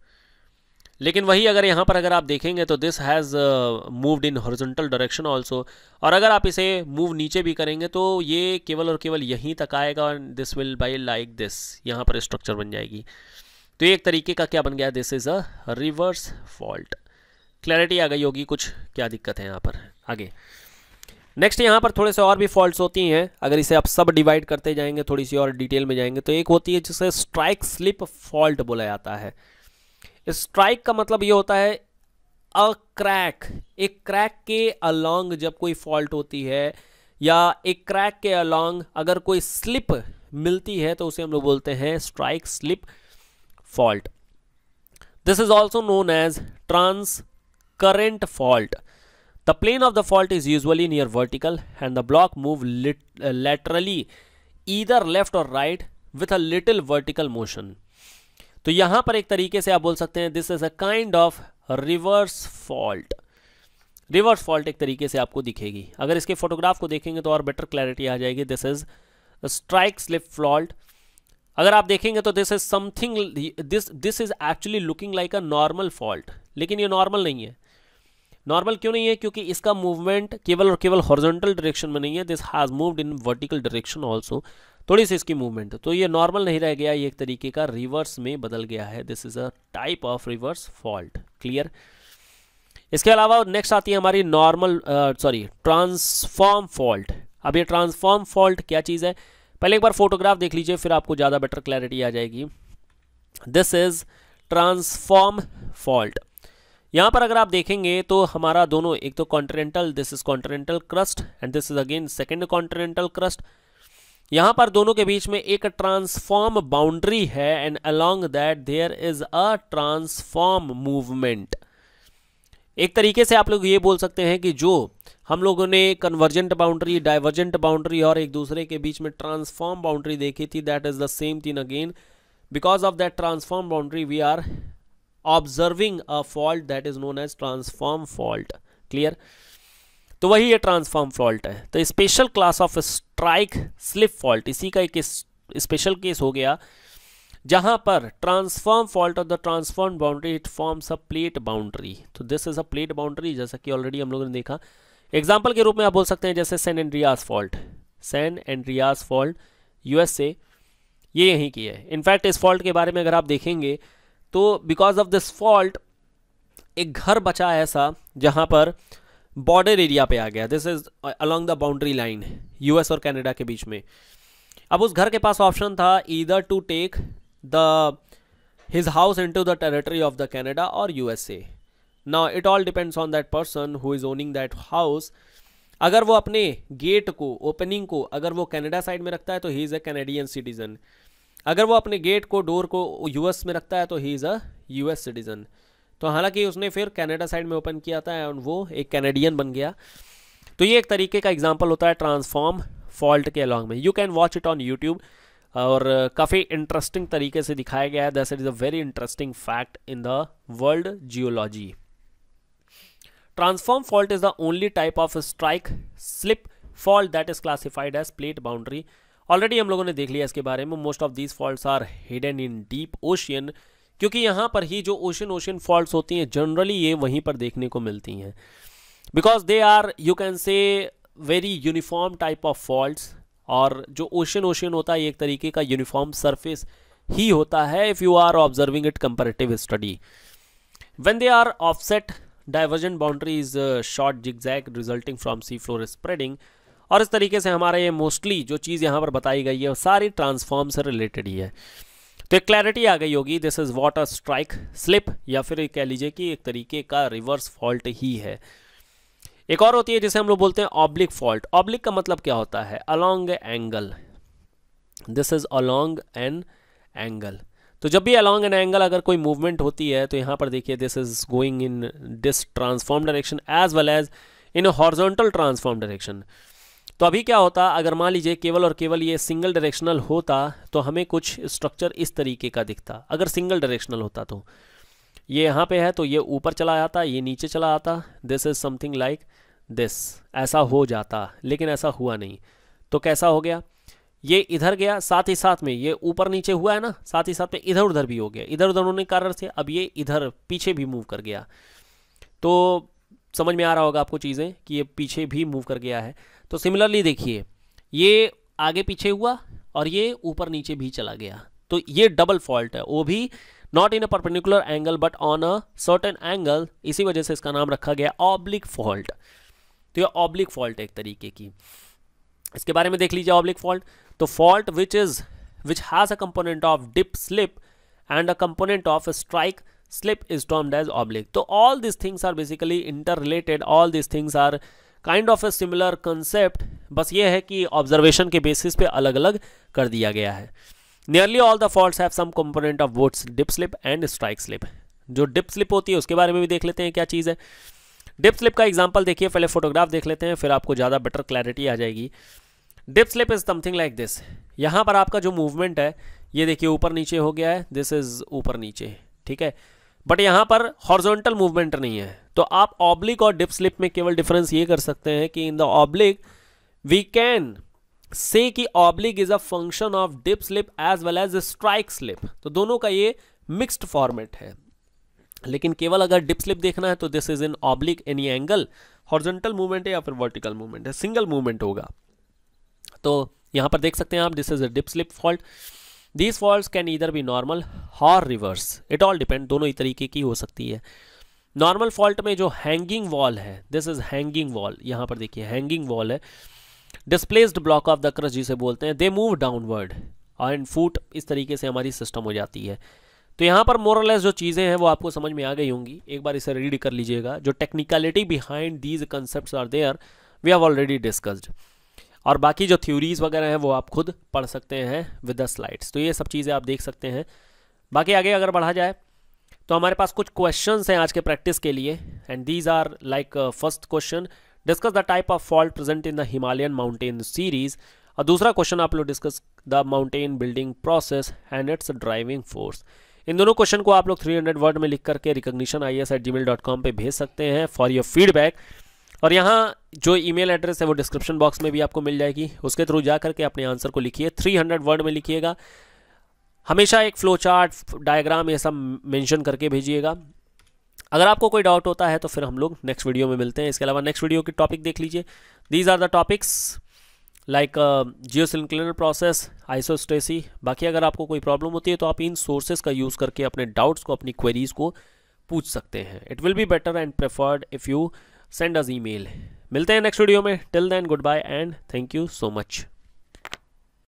लेकिन वही अगर यहाँ पर अगर आप देखेंगे तो this has moved in horizontal direction also और अगर आप इसे मूव नीचे भी करेंगे तो ये केवल और केवल यहीं तक आएगा और this will be like this यहाँ पर स्ट्रक्चर बन जाएगी तो ये एक तरीके का क्या बन गया this is a reverse fault clarity आ गई होगी कुछ क्या दिक्कत है यहाँ पर आगे नेक्स्ट यहाँ पर थोड़े से और भी फॉल्ट्स होती हैं अगर इसे आप सब डिवाइड करते जाएंगे थोड़ी सी और डिटेल में जाएंगे तो एक होती है जिसे स्ट्राइक स्लिप फॉल्ट बोला जाता है स्ट्राइक का मतलब ये होता है अ क्रैक एक क्रैक के अलोंग जब कोई फॉल्ट होती है या एक क्रैक के अलोंग अगर कोई स्लिप मिलती है तो उसे हम लोग बोलते हैं strike slip fault this is also known as transcurrent fault the plane of the fault is usually near vertical and the block move laterally either left or right with a little vertical motion तो यहां पर एक तरीके से आप बोल सकते हैं this is a kind of reverse fault reverse fault एक तरीके से आपको दिखेगी अगर इसके फोटोग्राफ को देखेंगे तो और बेटर क्लैरिटी आ जाएगी this is strike slip fault अगर आप देखेंगे तो this is something this this is actually looking like a normal fault लेकिन ये नॉर्मल नहीं है नॉर्मल क्यों नहीं है क्योंकि इसका मूवमेंट केवल और केवल हॉरिजॉन्टल डायरेक्शन में नहीं है this has moved in vertical direction also थोड़ी सी इसकी मूवमेंट तो ये नॉर्मल नहीं रह गया ये एक तरीके का रिवर्स में बदल गया है this is a type of reverse fault clear इसके अलावा नेक्स्ट आती है हमारी नॉर्मल सॉरी ट्रांसफॉर्म फॉल्ट अब ये ट्रांसफॉर्म फॉल्ट क्या चीज़ है पहले एक बार फोटोग्राफ देख लीजिए फिर आपको ज़्यादा बेटर क्लैरिटी आ जाएगी दिस इज ट्रांसफॉर्म फॉल्ट यहां पर अगर आप देखेंगे तो हमारा दोनों एक तो continental this is continental crust and this is again second continental crust यहां पर दोनों के बीच में एक ट्रांसफॉर्म बाउंड्री है and along that there is a transform movement एक तरीके से आप लोग ये बोल सकते हैं कि जो हम लोगों ने कन्वर्जेंट बाउंड्री डाइवर्जेंट बाउंड्री और एक दूसरे के बीच में ट्रांसफॉर्म बाउंड्री देखी थी that is the same thing again because of that transform boundary we are observing a fault that is known as transform fault clear तो वही ये ट्रांसफॉर्म फॉल्ट है तो special class of strike slip fault इसी का एक special case हो गया जहां पर transform fault of the transform boundary it forms a plate boundary तो this is a plate boundary जैसा कि ऑलरेडी हम लोगों ने देखा एग्जाम्पल के रूप में आप बोल सकते हैं जैसे San Andreas fault San Andreas fault USA ये यहीं की है इनफैक्ट इस फॉल्ट के बारे में अगर आप देखेंगे तो बिकॉज ऑफ दिस फॉल्ट एक घर बचा ऐसा जहां पर बॉर्डर एरिया पे आ गया this is along the boundary line US और कनाडा के बीच में अब उस घर के पास ऑप्शन था either to take the his house in to the territory of the Canada or U S A ना it all depends on that person who is owning that house अगर वो अपने गेट को ओपनिंग को अगर वो Canada side में रखता है तो he is a Canadian citizen अगर वो अपने गेट को डोर को यू एस में रखता है तो he is a S citizen तो हालांकि उसने फिर कनाडा साइड में ओपन किया था एंड वो एक कैनेडियन बन गया तो ये एक तरीके का एग्जाम्पल होता है ट्रांसफॉर्म फॉल्ट के अलॉन्ग में you can watch it on YouTube और काफ़ी इंटरेस्टिंग तरीके से दिखाया गया है that is a very interesting fact in the world geology transform fault is the only type of strike slip fault that is classified as plate boundary already हम लोगों ने देख लिया इसके बारे में most of these fault are hidden in deep ocean क्योंकि यहाँ पर ही जो ओशन ओशन फॉल्ट होती हैं जनरली ये वहीं पर देखने को मिलती हैं because they are you can say very uniform type of fault और जो ओशन ओशन होता है एक तरीके का यूनिफॉर्म सरफेस ही होता है if you are observing it comparative study when they are offset divergent boundary is short short resulting from sea floor spreading और इस तरीके से हमारे ये मोस्टली जो चीज़ यहाँ पर बताई गई है वो सारी ट्रांसफॉर्म से रिलेटेड ही है तो एक क्लैरिटी आ गई होगी this is what a strike slip या फिर कह लीजिए कि एक तरीके का रिवर्स फॉल्ट ही है एक और होती है जिसे हम लोग बोलते हैं ऑब्लिक फॉल्ट ऑब्लिक का मतलब क्या होता है along angle this is along an angle तो जब भी अलोंग एन एंगल अगर कोई मूवमेंट होती है तो यहां पर देखिए this is going in this transform direction as well as in horizontal transform direction तो अभी क्या होता अगर मान लीजिए केवल और केवल ये सिंगल डायरेक्शनल होता तो हमें कुछ स्ट्रक्चर इस तरीके का दिखता अगर सिंगल डायरेक्शनल होता तो ये यहाँ पे है तो ये ऊपर चला आता ये नीचे चला आता this is something like this ऐसा हो जाता लेकिन ऐसा हुआ नहीं तो कैसा हो गया ये इधर गया साथ ही साथ में ये ऊपर नीचे हुआ है ना साथ ही साथ में इधर उधर भी हो गया इधर उधर उन्होंने कारण से अब ये इधर पीछे भी मूव कर गया तो समझ में आ रहा होगा आपको चीज़ें कि ये पीछे भी मूव कर गया है तो सिमिलरली देखिए ये आगे पीछे हुआ और ये ऊपर नीचे भी चला गया तो ये डबल फॉल्ट है वो भी not in a perpendicular angle but on a certain angle इसी वजह से इसका नाम रखा गया ऑब्लिक फॉल्ट तो ये ऑब्लिक फॉल्ट एक तरीके की इसके बारे में देख लीजिए ऑब्लिक फॉल्ट तो fault which is which has a component of dip slip and a component of strike slip is termed as oblique तो all this things are basically interrelated all this things are kind of a similar concept बस ये है कि observation के basis पे अलग अलग कर दिया गया है nearly all the fault have some component of both dip slip and strike slip जो डिप स्लिप होती है उसके बारे में भी देख लेते हैं क्या चीज़ है डिप स्लिप का एग्जाम्पल देखिए पहले फोटोग्राफ देख लेते हैं फिर आपको ज़्यादा बेटर क्लैरिटी आ जाएगी dip slip is something like this यहाँ पर आपका जो मूवमेंट है ये देखिए ऊपर नीचे हो गया है दिस इज़ ऊपर नीचे ठीक है बट यहां पर हॉर्जोंटल मूवमेंट नहीं है तो आप ऑब्लिक और डिप स्लिप में केवल डिफरेंस ये कर सकते हैं कि in the oblique we can say कि oblique is a function of dip slip as well as strike slip तो दोनों का ये मिक्स्ड फॉर्मेट है लेकिन केवल अगर डिप स्लिप देखना है तो this is in oblique any angle horizontal movement है या फिर वर्टिकल मूवमेंट है सिंगल मूवमेंट होगा तो यहां पर देख सकते हैं आप this is a dip slip fault these fault can either be normal or reverse it all depend दोनों ही तरीके की हो सकती है नॉर्मल फॉल्ट में जो हैंगिंग वॉल है दिस इज हैंगिंग वॉल यहाँ पर देखिए हैंगिंग वॉल है displaced block of the crust जिसे बोलते हैं they move downward and foot इस तरीके से हमारी सिस्टम हो जाती है तो यहाँ पर मोरलेस जो चीज़ें हैं वो आपको समझ में आ गई होंगी एक बार इसे रीड कर लीजिएगा जो technicality behind these concept are there we have already discussed और बाकी जो थ्योरीज़ वगैरह हैं वो आप खुद पढ़ सकते हैं विद द स्लाइड्स तो ये सब चीज़ें आप देख सकते हैं बाकी आगे अगर बढ़ा जाए तो हमारे पास कुछ क्वेश्चंस हैं आज के प्रैक्टिस के लिए and these are like first question discuss the type of fault present in the Himalayan mountain series और दूसरा क्वेश्चन आप लोग discuss the mountain building process and its driving force इन दोनों क्वेश्चन को आप लोग 300 वर्ड में लिख करके recognition I S at Gmail dot com पर भेज सकते हैं फॉर योर फीडबैक और यहाँ जो ईमेल एड्रेस है वो डिस्क्रिप्शन बॉक्स में भी आपको मिल जाएगी उसके थ्रू जा करके अपने आंसर को लिखिए 300 वर्ड में लिखिएगा हमेशा एक फ्लो चार्ट डायग्राम ये सब मेंशन करके भेजिएगा अगर आपको कोई डाउट होता है तो फिर हम लोग नेक्स्ट वीडियो में मिलते हैं इसके अलावा नेक्स्ट वीडियो की टॉपिक देख लीजिए these are the topics like geo process isostasy बाकी अगर आपको कोई प्रॉब्लम होती है तो आप इन सोर्सेज का यूज़ करके अपने डाउट्स को अपनी क्वेरीज को पूछ सकते हैं it will be better and preferred if you send email मिलते हैं नेक्स्ट वीडियो में till then goodbye and thank you so much